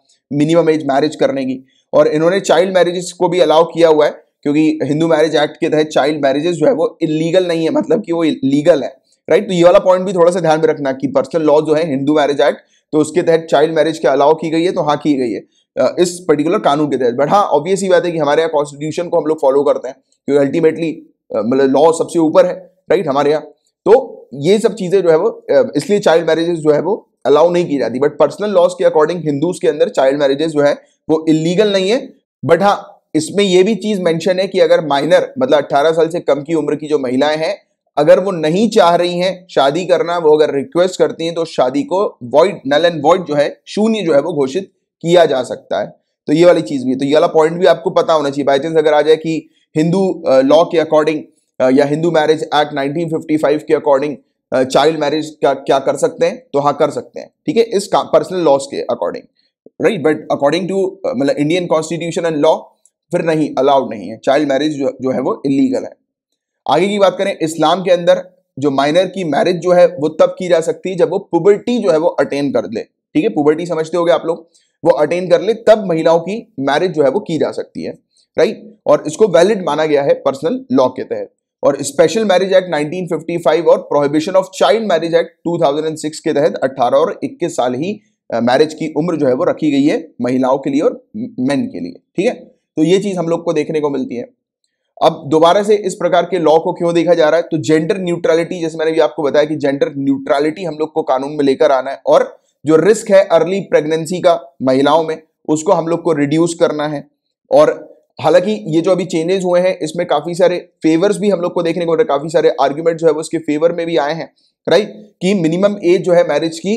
मिनिमम एज मैरिज करने की और इन्होंने चाइल्ड मैरिजेस को भी अलाउ किया हुआ है क्योंकि हिंदू मैरिज एक्ट के तहत चाइल्ड मैरिजेस जो है वो इलीगल नहीं है मतलब कि वो लीगल है राइट तो ये वाला पॉइंट भी थोड़ा सा ध्यान में रखना कि पर्सनल लॉ जो है हिंदू मैरिज एक्ट तो उसके तहत चाइल्ड मैरिज के अलाउ की गई है तो हाँ की गई है इस पर्टिकुलर कानून के तहत बट हाँ ऑब्वियस ही बात है कि हमारे यहाँ कॉन्स्टिट्यूशन को हम लोग फॉलो करते हैं क्योंकि अल्टीमेटली मतलब लॉ सबसे ऊपर है राइट हमारे यहाँ तो ये सब चीज़ें जो है वो इसलिए चाइल्ड मैरिजेस जो है वो अलाउ नहीं की जाती बट पर्सनल लॉस के अकॉर्डिंग हिंदूज के अंदर चाइल्ड मैरिजेस जो है वो इलीगल नहीं है बट हाँ इसमें यह भी चीज़ मेंशन है कि अगर माइनर मतलब 18 साल से कम की उम्र की जो महिलाएं हैं अगर वो नहीं चाह रही हैं शादी करना वो अगर रिक्वेस्ट करती हैं तो शादी को वॉइड नल एंड वॉइड जो है शून्य जो है वो घोषित किया जा सकता है तो ये वाली चीज़ भी है तो ये वाला पॉइंट भी आपको पता होना चाहिए बाई चांस अगर आ जाए कि हिंदू लॉ के अकॉर्डिंग या हिंदू मैरिज एक्ट 1955 के अकॉर्डिंग चाइल्ड मैरिज क्या क्या कर सकते हैं तो हाँ कर सकते हैं ठीक है इस पर्सनल लॉस के according right but according to मतलब इंडियन कॉन्स्टिट्यूशन एंड लॉ फिर नहीं अलाउड नहीं है चाइल्ड मैरिज जो, जो है वो इलीगल है आगे की बात करें इस्लाम के अंदर जो माइनर की मैरिज जो है वो तब की जा सकती है जब वो पुबर्टी जो है वो अटेन कर ले ठीक है पुबर्टी समझते हो आप लोग वो अटेन कर ले तब महिलाओं की मैरिज जो है वो की जा सकती है राइट और इसको वैलिड माना गया है पर्सनल लॉ के तहत और स्पेशल मैरिज एक्ट 1955 और prohibition of child marriage act 2006 के तहत 18 और 21 साल ही मैरिज की उम्र जो है वो रखी गई है महिलाओं के लिए और मेन के लिए ठीक है तो ये चीज हम लोग को देखने को मिलती है अब दोबारा से इस प्रकार के लॉ को क्यों देखा जा रहा है तो जेंडर न्यूट्रलिटी जैसे मैंने भी आपको बताया कि जेंडर न्यूट्रलिटी हम लोग को कानून में लेकर आना है और जो रिस्क है अर्ली प्रेगनेंसी का महिलाओं में उसको हम लोग को रिड्यूस करना है और हालांकि ये जो अभी चेंजेस हुए हैं इसमें काफ़ी सारे फेवर्स भी हम लोग को देखने को मिले काफ़ी सारे आर्ग्यूमेंट जो है वो उसके फेवर में भी आए हैं राइट कि मिनिमम एज जो है मैरिज की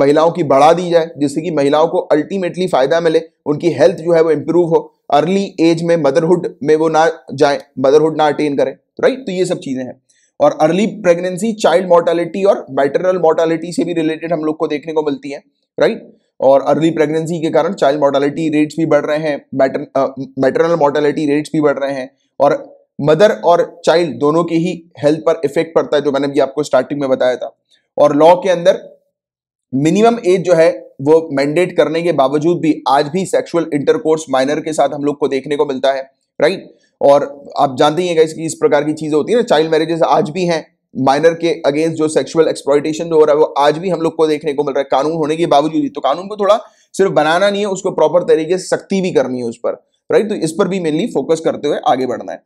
महिलाओं की बढ़ा दी जाए जिससे कि महिलाओं को अल्टीमेटली फायदा मिले उनकी हेल्थ जो है वो इम्प्रूव हो अर्ली एज में मदरहुड में वो ना जाए मदरहुड ना अटेन करें राइट तो ये सब चीज़ें हैं और अर्ली प्रेगनेंसी चाइल्ड मोर्टेलिटी और बैटरल मोर्टेलिटी से भी रिलेटेड हम लोग को देखने को मिलती है राइट और अर्ली प्रेगनेंसी के कारण चाइल्ड मोर्टेलिटी रेट्स भी बढ़ रहे हैं मैटरनल मोर्टेलिटी रेट्स भी बढ़ रहे हैं और मदर और चाइल्ड दोनों के ही हेल्थ पर इफेक्ट पड़ता है जो मैंने भी आपको स्टार्टिंग में बताया था और लॉ के अंदर मिनिमम एज जो है वो मैंडेट करने के बावजूद भी आज भी सेक्सुअल इंटरकोर्स माइनर के साथ हम लोग को देखने को मिलता है राइट right? और आप जानते ही हैं कि इस प्रकार की चीज़ें होती है ना चाइल्ड मैरिजेस आज भी हैं माइनर के अगेंस्ट जो सेक्सुअल एक्सप्लॉयटेशन जो हो रहा है वो आज भी हम लोग को देखने को मिल रहा है कानून होने के बावजूद तो कानून को थोड़ा सिर्फ बनाना नहीं है उसको प्रॉपर तरीके से सख्ती भी करनी है उस पर राइट तो इस पर भी मेनली फोकस करते हुए आगे बढ़ना है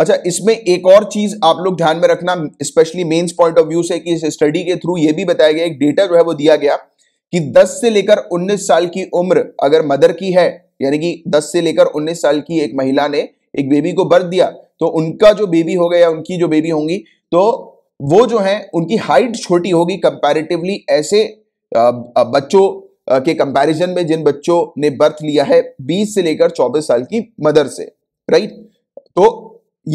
अच्छा इसमें एक और चीज आप लोग ध्यान में रखना specially mains point of view से कि इस स्टडी के थ्रू ये भी बताया गया एक डेटा जो है वो दिया गया कि 10 से लेकर 19 साल की उम्र अगर मदर की है यानी कि 10 से लेकर 19 साल की एक महिला ने एक बेबी को बर्थ दिया तो उनका जो बेबी होगा या उनकी जो बेबी होंगी तो वो जो है उनकी हाइट छोटी होगी कंपैरेटिवली ऐसे बच्चों के कंपैरिजन में जिन बच्चों ने बर्थ लिया है 20 से लेकर 24 साल की मदर से राइट तो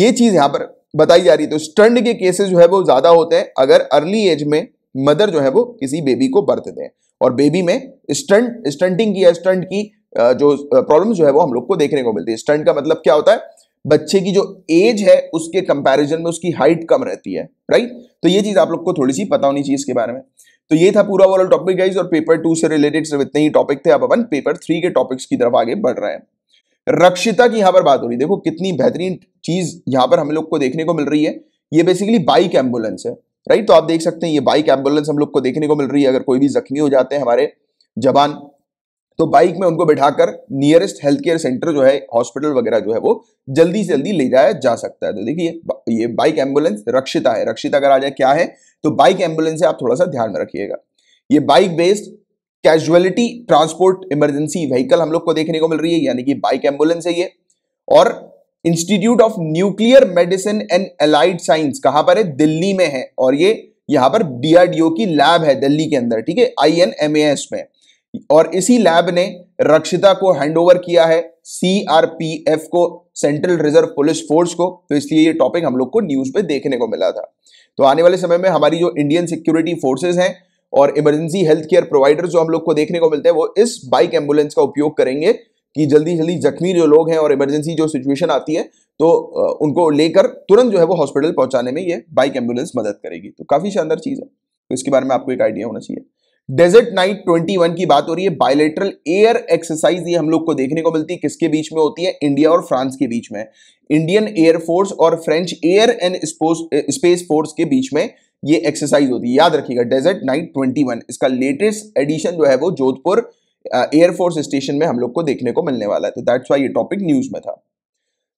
ये चीज़ यहां पर बताई जा रही है तो स्टंड के केसेस जो है वो ज़्यादा होते हैं अगर अर्ली एज में मदर जो है वो किसी बेबी को बर्थ दें और बेबी में स्टंट स्टंटिंग की या स्टंट की जो प्रॉब्लम जो है वो हम लोग को देखने को मिलती है स्टंट का मतलब क्या होता है बच्चे की जो एज है उसके कंपैरिजन में उसकी हाइट कम रहती है राइट तो ये चीज आप लोग को थोड़ी सी पता होनी चाहिए इसके बारे में तो ये था पूरा ओवरऑल टॉपिक गाइज और पेपर टू से रिलेटेड सिर्फ इतने ही टॉपिक थे अब अपन पेपर थ्री के टॉपिक्स की तरफ आगे बढ़ रहे हैं रक्षिता की यहां पर बात हो रही है देखो कितनी बेहतरीन चीज यहां पर हम लोग को देखने को मिल रही है ये बेसिकली बाइक एम्बुलेंस है राइट तो आप देख सकते हैं ये बाइक एम्बुलेंस हम लोग को देखने को मिल रही है अगर कोई भी जख्मी हो जाते हैं हमारे जवान तो बाइक में उनको बैठाकर नियरेस्ट हेल्थ केयर सेंटर जो है हॉस्पिटल वगैरह जो है वो जल्दी से जल्दी ले जाया जा सकता है तो देखिए ये बाइक एम्बुलेंस रक्षिता है रक्षिता अगर आ जाए क्या है तो बाइक एम्बुलेंस से आप थोड़ा सा ध्यान में रखिएगा ये bike based casualty transport emergency vehicle हम लोग को देखने को मिल रही है यानी कि बाइक एम्बुलेंस है ये और institute of nuclear medicine and allied science कहां पर है दिल्ली में है और ये यहां पर डीआरडीओ की लैब है दिल्ली के अंदर ठीक है आई एन एम एस में और इसी लैब ने रक्षिता को हैंडओवर किया है सीआरपीएफ को सेंट्रल रिजर्व पुलिस फोर्स को तो इसलिए ये टॉपिक हम लोग को न्यूज पे देखने को मिला था तो आने वाले समय में हमारी जो इंडियन सिक्योरिटी फोर्सेज हैं और इमरजेंसी हेल्थ केयर प्रोवाइडर जो हम लोग को देखने को मिलते हैं वो इस बाइक एम्बुलेंस का उपयोग करेंगे कि जल्दी जल्दी जख्मी जो लोग हैं और इमरजेंसी जो सिचुएशन आती है तो उनको लेकर तुरंत जो है वो हॉस्पिटल पहुंचाने में ये बाइक एम्बुलेंस मदद करेगी तो काफ़ी शानदार चीज़ है तो इसके बारे में आपको एक आइडिया होना चाहिए डेजर्ट नाइट 21 की बात हो रही है बायोलेटरल एयर एक्सरसाइज ये हम लोग को देखने को मिलती है किसके बीच में होती है इंडिया और फ्रांस के बीच में इंडियन एयरफोर्स और French air and space force के बीच में ये एक्सरसाइज होती है याद रखिएगा डेजर्ट नाइट 21 इसका लेटेस्ट एडिशन जो है वो जोधपुर एयरफोर्स स्टेशन में हम लोग को देखने को मिलने वाला है तो दैट्स वाई ये टॉपिक न्यूज में था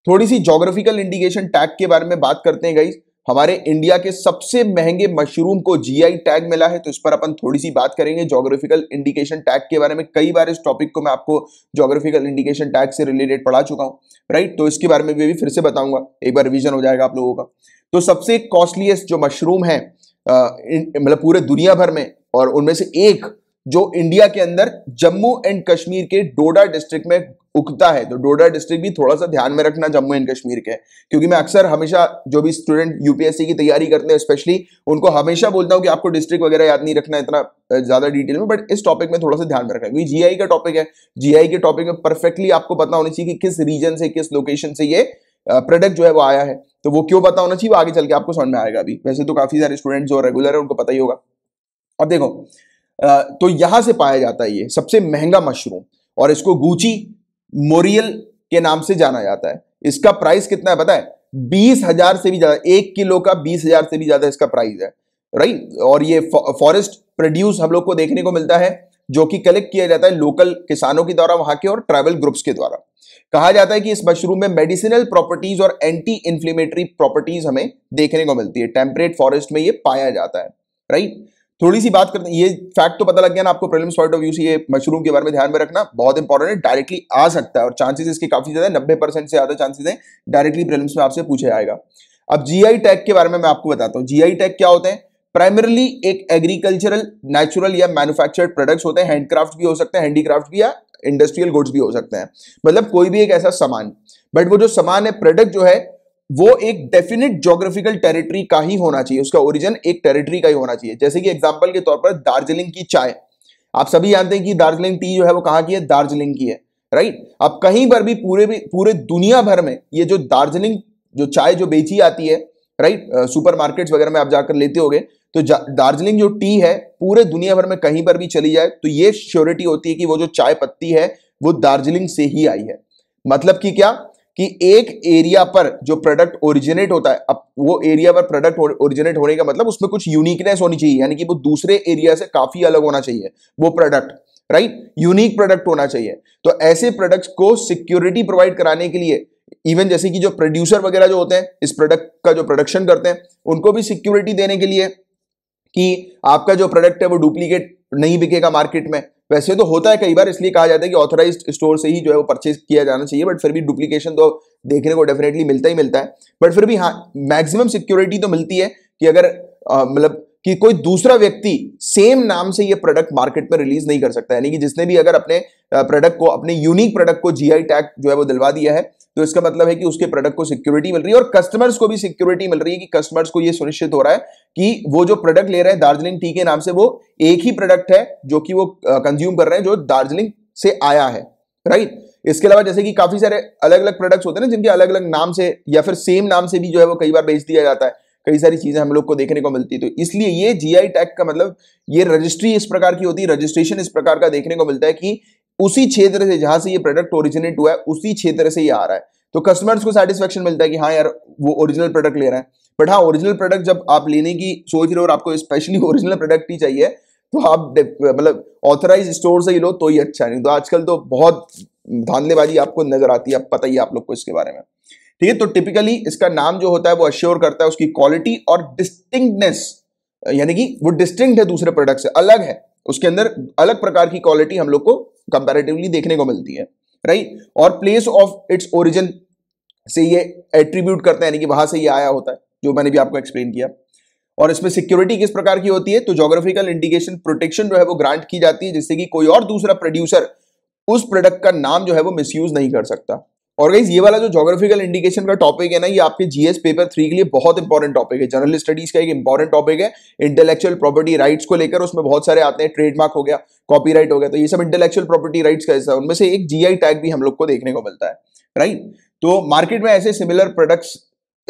थोड़ी सी जोग्राफिकल इंडिकेशन टैग के बारे में बात करते हैं गाइज हमारे इंडिया के सबसे महंगे मशरूम को जीआई टैग मिला है तो इस पर अपन थोड़ी सी बात करेंगे जोग्राफिकल इंडिकेशन टैग के बारे में कई बार इस टॉपिक को मैं आपको जोग्राफिकल इंडिकेशन टैग से रिलेटेड पढ़ा चुका हूँ राइट तो इसके बारे में भी फिर से बताऊंगा एक बार रिविजन हो जाएगा आप लोगों का तो सबसे कॉस्टलीस्ट जो मशरूम है मतलब पूरे दुनिया भर में और उनमें से एक जो इंडिया के अंदर जम्मू एंड कश्मीर के डोडा डिस्ट्रिक्ट में उगता है तो डोडा डिस्ट्रिक्ट भी थोड़ा सा ध्यान में रखना जम्मू एंड कश्मीर के क्योंकि मैं अक्सर हमेशा जो भी स्टूडेंट यूपीएससी की तैयारी करते हैं स्पेशली उनको हमेशा बोलता हूं कि आपको डिस्ट्रिक्ट वगैरह याद नहीं रखना इतना ज्यादा डिटेल में बट इस टॉपिक में थोड़ा सा ध्यान में रखना क्योंकि जीआई का टॉपिक है जीआई के टॉपिक में परफेक्टली आपको पता होना चाहिए कि किस रीजन से किस लोकेशन से ये प्रोडक्ट जो है वो आया है तो वो क्यों पता होना चाहिए वो आगे चल के आपको समझ में आएगा अभी वैसे तो काफी सारे स्टूडेंट जो रेगुलर है उनको पता ही होगा अब देखो तो यहां से पाया जाता है ये सबसे महंगा मशरूम और इसको गूची मोरियल के नाम से जाना जाता है इसका प्राइस कितना है पता है बीस हजार से भी ज्यादा एक किलो का बीस हजार से भी ज्यादा इसका प्राइस है राइट और ये फॉरेस्ट प्रोड्यूस हम लोग को देखने को मिलता है जो कि कलेक्ट किया जाता है लोकल किसानों के द्वारा वहां के और ट्राइवल ग्रुप्स के द्वारा कहा जाता है कि इस मशरूम में मेडिसिनल प्रॉपर्टीज और एंटी इन्फ्लेमेटरी प्रॉपर्टीज हमें देखने को मिलती है टेम्परेट फॉरेस्ट में ये पाया जाता है राइट थोड़ी सी बात करते हैं ये फैक्ट तो पता लग गया ना आपको प्रॉब्लम पॉइंट ऑफ व्यू से ये मशरूम के बारे में ध्यान में रखना बहुत इंपॉर्टेंट है डायरेक्टली आ सकता है और चांसेस इसके काफी ज्यादा नब्बे परसेंट से ज्यादा चांसेस है डायरेक्टली प्रॉब्लम्स में आपसे पूछा जाएगा अब जीआई टैग के बारे में मैं आपको बताता हूँ जीआई टैग क्या होते हैं प्राइमरली एक एग्रीकल्चरल नेचुरल या मैन्युफैक्चर्ड प्रोडक्ट्स होते हैं हैंडक्राफ्ट भी हो सकते हैं हैंडीक्राफ्ट भी या इंडस्ट्रियल गुड्स भी हो सकते हैं मतलब कोई भी एक ऐसा सामान बट वो जो सामान है प्रोडक्ट जो है वो एक डेफिनेट जोग्राफिकल टेरिटरी का ही होना चाहिए उसका ओरिजिन एक टेरिटरी का ही होना चाहिए जैसे कि एग्जाम्पल के तौर पर दार्जिलिंग की चाय आप सभी जानते हैं कि दार्जिलिंग टी जो है वो कहाँ की है दार्जिलिंग की है राइट अब कहीं पर भी पूरे भी पूरे दुनिया भर में ये जो दार्जिलिंग जो चाय जो बेची आती है राइट सुपर मार्केट वगैरह में आप जाकर लेते होगे तो दार्जिलिंग जो टी है पूरे दुनिया भर में कहीं पर भी चली जाए तो ये श्योरिटी होती है कि वो जो चाय पत्ती है वो दार्जिलिंग से ही आई है मतलब कि क्या कि एक एरिया पर जो प्रोडक्ट ओरिजिनेट होता है अब वो एरिया पर प्रोडक्ट ओरिजिनेट होने का मतलब उसमें कुछ यूनिकनेस होनी चाहिए यानी कि वो दूसरे एरिया से काफी अलग होना चाहिए वो प्रोडक्ट राइट यूनिक प्रोडक्ट होना चाहिए तो ऐसे प्रोडक्ट्स को सिक्योरिटी प्रोवाइड कराने के लिए इवन जैसे कि जो प्रोड्यूसर वगैरह जो होते हैं इस प्रोडक्ट का जो प्रोडक्शन करते हैं उनको भी सिक्योरिटी देने के लिए कि आपका जो प्रोडक्ट है वो डुप्लीकेट नहीं बिकेगा मार्केट में वैसे तो होता है कई बार इसलिए कहा जाता है कि ऑथराइज स्टोर से ही जो है वो परचेज किया जाना चाहिए बट फिर भी डुप्लीकेशन तो देखने को डेफिनेटली मिलता ही मिलता है बट फिर भी हाँ मैक्सिमम सिक्योरिटी तो मिलती है कि अगर मतलब कि कोई दूसरा व्यक्ति सेम नाम से ये प्रोडक्ट मार्केट में रिलीज नहीं कर सकता यानी कि जिसने भी अगर अपने प्रोडक्ट को अपने यूनिक प्रोडक्ट को जीआई टैग जो है वो दिलवा दिया है तो इसका मतलब है कि उसके प्रोडक्ट को सिक्योरिटी मिल रही है और कस्टमर्स को भी सिक्योरिटी मिल रही है कि कस्टमर्स को ये सुनिश्चित हो रहा है कि वो जो प्रोडक्ट ले रहे हैं दार्जिलिंग टी के नाम से वो एक ही प्रोडक्ट है जो कि वो कंज्यूम कर रहे हैं जो दार्जिलिंग से आया है राइट इसके अलावा जैसे कि काफी सारे अलग अलग प्रोडक्ट्स होते हैं ना जिनके अलग अलग नाम से या फिर सेम नाम से भी जो है वो कई बार बेच दिया जाता है कई सारी चीज़ें हम लोग को देखने को मिलती तो इसलिए ये जीआई टैग का मतलब ये रजिस्ट्री इस प्रकार की होती है रजिस्ट्रेशन इस प्रकार का देखने को मिलता है कि उसी क्षेत्र से जहां से ये प्रोडक्ट ओरिजिनेट हुआ है उसी क्षेत्र से ये आ रहा है तो कस्टमर्स को सेटिस्फेक्शन मिलता है कि हाँ यार वो ओरिजिनल प्रोडक्ट ले रहे हैं बट हाँ ओरिजिनल प्रोडक्ट जब आप लेने की सोच रहे हो और आपको स्पेशली ओरिजिनल प्रोडक्ट ही चाहिए तो आप मतलब ऑथराइज स्टोर से ही लो तो ही अच्छा नहीं तो आजकल तो बहुत धांधलेबाजी आपको नजर आती है पता ही आप लोग को इसके बारे में ठीक है तो टिपिकली इसका नाम जो होता है वो अश्योर करता है उसकी क्वालिटी और डिस्टिंक्टनेस यानी कि वो डिस्टिंक्ट है दूसरे प्रोडक्ट से अलग है उसके अंदर अलग प्रकार की क्वालिटी हम लोग को कंपेरेटिवली देखने को मिलती है राइट और प्लेस ऑफ इट्स ओरिजिन से ये एट्रीब्यूट करते हैं यानी कि वहां से ये आया होता है जो मैंने भी आपको एक्सप्लेन किया और इसमें सिक्योरिटी किस प्रकार की होती है तो जोग्राफिकल इंडिकेशन प्रोटेक्शन जो है वो ग्रांट की जाती है जिससे कि कोई और दूसरा प्रोड्यूसर उस प्रोडक्ट का नाम जो है वो मिसयूज नहीं कर सकता और गाइज ये वाला जो जोग्राफिकल इंडिकेशन का टॉपिक है ना ये आपके जीएस पेपर थ्री के लिए बहुत इंपॉर्टेंट टॉपिक है जनरल स्टडीज का एक इंपॉर्टेंट टॉपिक है इंटेलेक्चुअल प्रॉपर्टी राइट्स को लेकर उसमें बहुत सारे आते हैं ट्रेडमार्क हो गया कॉपीराइट हो गया तो ये सब इंटेलेक्चुअल प्रॉपर्टी राइट्स का हिस्सा है उनमें से एक जी टैग भी हम लोग को देखने को मिलता है राइट तो मार्केट में ऐसे सिमिलर प्रोडक्ट्स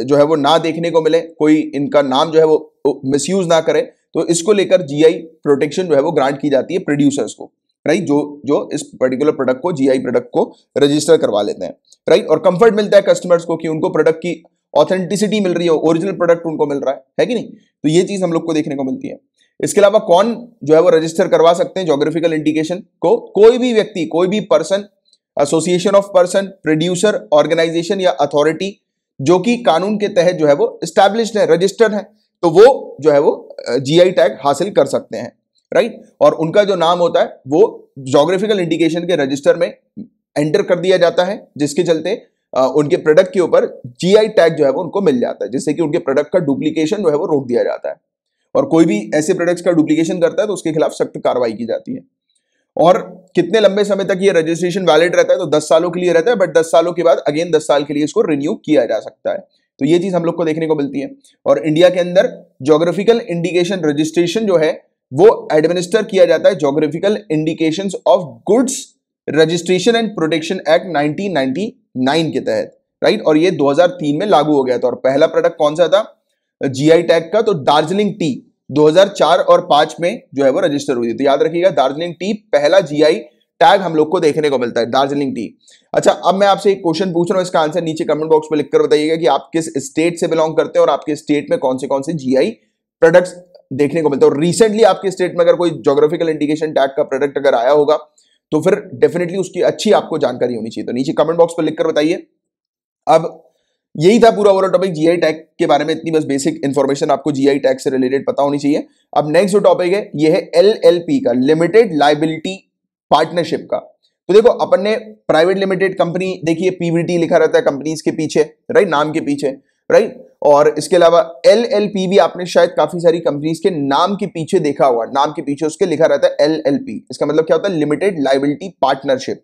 जो है वो ना देखने को मिले कोई इनका नाम जो है वो मिस ना करे तो इसको लेकर जी प्रोटेक्शन जो है वो ग्रांट की जाती है प्रोड्यूसर्स को राइट जो जो इस पर्टिकुलर प्रोडक्ट को जीआई प्रोडक्ट को रजिस्टर करवा लेते हैं राइट और कंफर्ट मिलता है कस्टमर्स को कि उनको प्रोडक्ट की ऑथेंटिसिटी मिल रही है ओरिजिनल प्रोडक्ट उनको मिल रहा है है कि नहीं तो ये चीज हम लोग को देखने को मिलती है इसके अलावा कौन जो है वो रजिस्टर करवा सकते हैं जोग्राफिकल इंडिकेशन को कोई भी व्यक्ति कोई भी person association of person producer organisation या अथॉरिटी जो कि कानून के तहत जो है वो स्टैब्लिश है रजिस्टर्ड है तो वो जो है वो जीआई टैग हासिल कर सकते हैं राइट और उनका जो नाम होता है वो जोग्राफिकल इंडिकेशन के रजिस्टर में एंटर कर दिया जाता है जिसके चलते उनके प्रोडक्ट के ऊपर जीआई टैग जो है वो उनको मिल जाता है जिससे कि उनके प्रोडक्ट का डुप्लीकेशन जो है वो रोक दिया जाता है और कोई भी ऐसे प्रोडक्ट्स का डुप्लीकेशन करता है तो उसके खिलाफ सख्त कार्रवाई की जाती है और कितने लंबे समय तक ये रजिस्ट्रेशन वैलिड रहता है तो 10 सालों के लिए रहता है बट 10 सालों के बाद अगेन 10 साल के लिए इसको रिन्यू किया जा सकता है तो ये चीज हम लोग को देखने को मिलती है और इंडिया के अंदर जोग्राफिकल इंडिकेशन रजिस्ट्रेशन जो है वो एडमिनिस्टर किया जाता है geographical indication of goods registration and protection act 1999 के तहत राइट और ये 2003 में लागू हो गया था और पहला प्रोडक्ट कौन सा था जीआई टैग का तो दार्जिलिंग टी 2004 और 5 में जो है वो रजिस्टर हुई थी तो याद रखिएगा दार्जिलिंग टी पहला जीआई टैग हम लोग को देखने को मिलता है दार्जिलिंग टी अच्छा अब मैं आपसे एक क्वेश्चन पूछ रहा हूँ इसका आंसर नीचे कमेंट बॉक्स में लिखकर बताइएगा कि आप किस स्टेट से बिलोंग करते हैं और आपके स्टेट में कौन से कौन से जी प्रोडक्ट्स देखने को मिलता है और रिसेंटली आपके स्टेट में अगर कोई जोग्राफिकल इंडिकेशन टैग का प्रोडक्ट अगर आया होगा तो फिर डेफिनेटली उसकी अच्छी आपको जानकारी होनी चाहिए तो नीचे कमेंट बॉक्स पर लिखकर बताइए अब यही था पूरा ओवरऑल टॉपिक जीआई टैग के बारे में इतनी बस बेसिक इन्फॉर्मेशन आपको जीआई टैग से रिलेटेड पता होनी चाहिए अब नेक्स्ट जो टॉपिक है यह है एल का लिमिटेड लाइबिलिटी पार्टनरशिप का तो देखो अपन ने प्राइवेट लिमिटेड कंपनी देखिए पीवीटी लिखा रहता है कंपनीज के पीछे राइट नाम के पीछे राइट और इसके अलावा एल एल पी भी आपने शायद काफ़ी सारी कंपनीज के नाम के पीछे देखा होगा नाम के पीछे उसके लिखा रहता है एल एल पी इसका मतलब क्या होता है लिमिटेड लाइबिलिटी पार्टनरशिप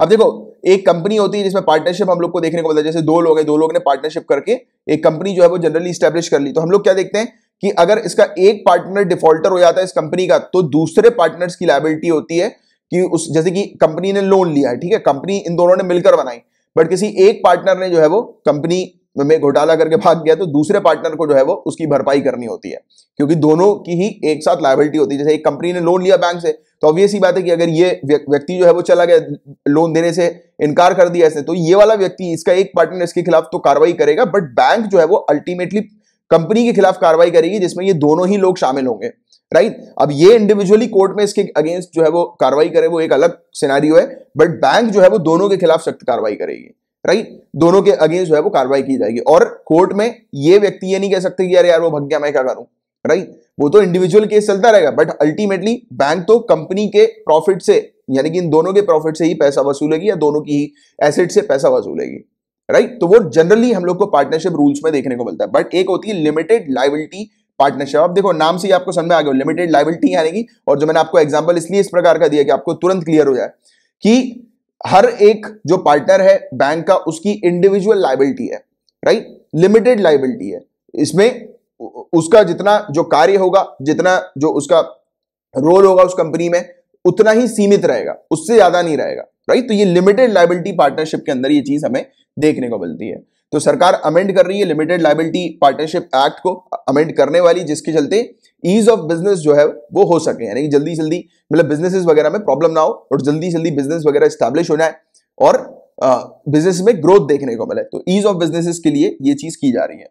अब देखो एक कंपनी होती है जिसमें पार्टनरशिप हम लोग को देखने को मिलता है जैसे दो लोग हैं दो लोग ने पार्टनरशिप करके एक कंपनी जो है वो जनरली स्टैब्लिश कर ली तो हम लोग क्या देखते हैं कि अगर इसका एक पार्टनर डिफॉल्टर हो जाता है इस कंपनी का तो दूसरे पार्टनर्स की लाइबिलिटी होती है कि उस जैसे कि कंपनी ने लोन लिया है ठीक है कंपनी इन दोनों ने मिलकर बनाई बट किसी एक पार्टनर ने जो है वो कंपनी में घोटाला करके भाग गया तो दूसरे पार्टनर को जो है वो उसकी भरपाई करनी होती है क्योंकि दोनों की ही एक साथ लाइबिलिटी होती है जैसे एक कंपनी ने लोन लिया बैंक से तो ऑब्वियस ही बात है कि अगर ये व्यक्ति जो है वो चला गया लोन देने से इनकार कर दिया इसने तो ये वाला व्यक्ति इसका एक पार्टनर इसके खिलाफ तो कार्रवाई करेगा बट बैंक जो है वो अल्टीमेटली कंपनी के खिलाफ कार्रवाई करेगी जिसमें ये दोनों ही लोग शामिल होंगे राइट right? अब ये इंडिविजुअली कोर्ट में इसके अगेंस्ट जो है वो कार्रवाई करे वो एक अलग सिनारियो है बट बैंक जो है वो दोनों के खिलाफ सख्त कार्रवाई करेगी राइट दोनों के अगेंस्ट जो है वो कार्रवाई की जाएगी और कोर्ट में ये व्यक्ति ये नहीं कह सकते कि यार यार वो भग गया मैं क्या करूं राइट वो तो इंडिविजुअल केस चलता रहेगा बट अल्टीमेटली बैंक तो कंपनी के प्रॉफिट से यानी कि इन दोनों के प्रॉफिट से ही पैसा वसूलेगी या दोनों की ही एसेट से पैसा वसूलेगी राइट तो वो जनरली हम लोग को पार्टनरशिप रूल्स में देखने को मिलता है बट एक होती है लिमिटेड लाइबिलिटी पार्टनरशिप अब देखो नाम से ही आपको समझ में आ गया लिमिटेड लाइबिलिटी यानी कि और जो मैंने आपको एग्जाम्पल इसलिए इस प्रकार का दिया कि आपको तुरंत क्लियर हो जाए कि हर एक जो पार्टनर है बैंक का उसकी इंडिविजुअल लाइबिलिटी है राइट लिमिटेड लाइबिलिटी है इसमें उसका जितना जो कार्य होगा जितना जो उसका रोल होगा उस कंपनी में उतना ही सीमित रहेगा उससे ज्यादा नहीं रहेगा राइट तो ये लिमिटेड लाइबिलिटी पार्टनरशिप के अंदर ये चीज हमें देखने को मिलती है तो सरकार अमेंड कर रही है लिमिटेड लाइबिलिटी पार्टनरशिप एक्ट को अमेंड करने वाली जिसके चलते ईज ऑफ बिजनेस जो है वो हो सके यानी कि जल्दी जल्दी मतलब बिजनेस वगैरह में प्रॉब्लम ना हो और जल्दी जल्दी बिजनेस वगैरह स्टैब्लिश हो जाए और बिजनेस में ग्रोथ देखने को मिले तो ईज ऑफ बिजनेस के लिए ये चीज की जा रही है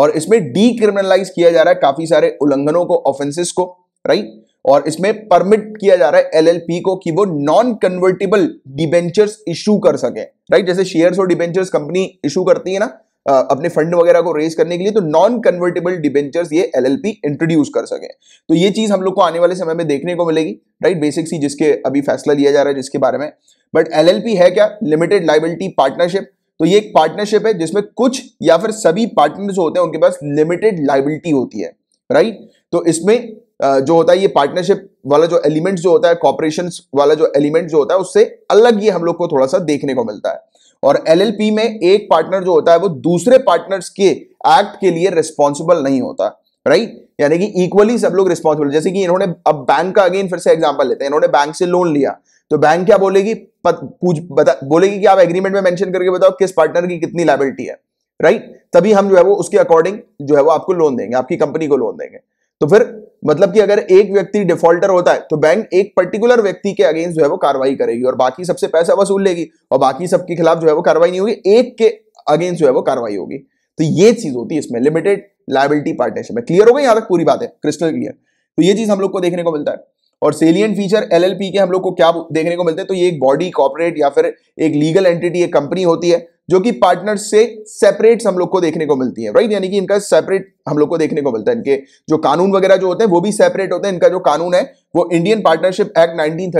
और इसमें डीक्रिमिनलाइज किया जा रहा है काफी सारे उल्लंघनों को ऑफेंसेस को राइट और इसमें परमिट किया जा रहा है एलएलपी को कि वो नॉन कन्वर्टेबल डिबेंचर्स इशू कर सके राइट जैसे शेयर्स और डिबेंचर्स कंपनी इशू करती है ना अपने फंड वगैरह को रेज करने के लिए तो नॉन कन्वर्टेबल डिबेंचर्स ये एलएलपी इंट्रोड्यूस कर सके तो ये चीज हम लोग को आने वाले समय में देखने को मिलेगी राइट बेसिक सी जिसके अभी फैसला लिया जा रहा है जिसके बारे में बट एलएलपी है क्या लिमिटेड लाइबिलिटी पार्टनरशिप तो ये एक पार्टनरशिप है जिसमें कुछ या फिर सभी पार्टनर होते हैं उनके पास लिमिटेड लाइबिलिटी होती है राइट तो इसमें जो होता है ये पार्टनरशिप वाला जो एलिमेंट जो होता है कॉपरेशन वाला जो एलिमेंट जो होता है उससे अलग ये हम लोग को थोड़ा सा देखने को मिलता है और एलएलपी में एक पार्टनर जो होता है वो दूसरे पार्टनर्स के एक्ट के लिए रिस्पॉन्सिबल नहीं होता राइट यानी कि इक्वली सब लोग रिस्पॉन्सिबल जैसे कि इन्होंने अब बैंक का अगेन फिर से एग्जाम्पल लेते हैं इन्होंने बैंक से लोन लिया तो बैंक क्या बोलेगी बता बोलेगी कि आप एग्रीमेंट में मेंशन करके बताओ किस पार्टनर की कितनी लाइबिलिटी है राइट तभी हम जो है वो उसके अकॉर्डिंग जो है वो आपको लोन देंगे आपकी कंपनी को लोन देंगे तो फिर मतलब कि अगर एक व्यक्ति डिफॉल्टर होता है तो बैंक एक पर्टिकुलर व्यक्ति के अगेंस्ट जो है वो कार्रवाई करेगी और बाकी सबसे पैसा वसूल लेगी और बाकी सबके खिलाफ जो है वो कार्रवाई नहीं होगी एक के अगेंस्ट जो है वो कार्रवाई होगी तो ये चीज होती है इसमें लिमिटेड लाइबिलिटी पार्टनरशिप में क्लियर हो गई यहां तक पूरी बात है क्रिस्टल क्लियर तो ये चीज हम लोग को देखने को मिलता है और सेलियन फीचर एल के हम लोग को क्या देखने को मिलते हैं तो ये एक बॉडी कॉपरेट या फिर एक लीगल एंटिटी एक कंपनी होती है जो कि पार्टनर्स से सेपरेट हम लोग को देखने को मिलती है राइट यानी कि इनका सेपरेट हम लोग को देखने को मिलता है इनके जो कानून वगैरह जो होते हैं वो भी सेपरेट होते हैं इनका जो कानून है वो इंडियन पार्टनरशिप एक्ट नाइनटीन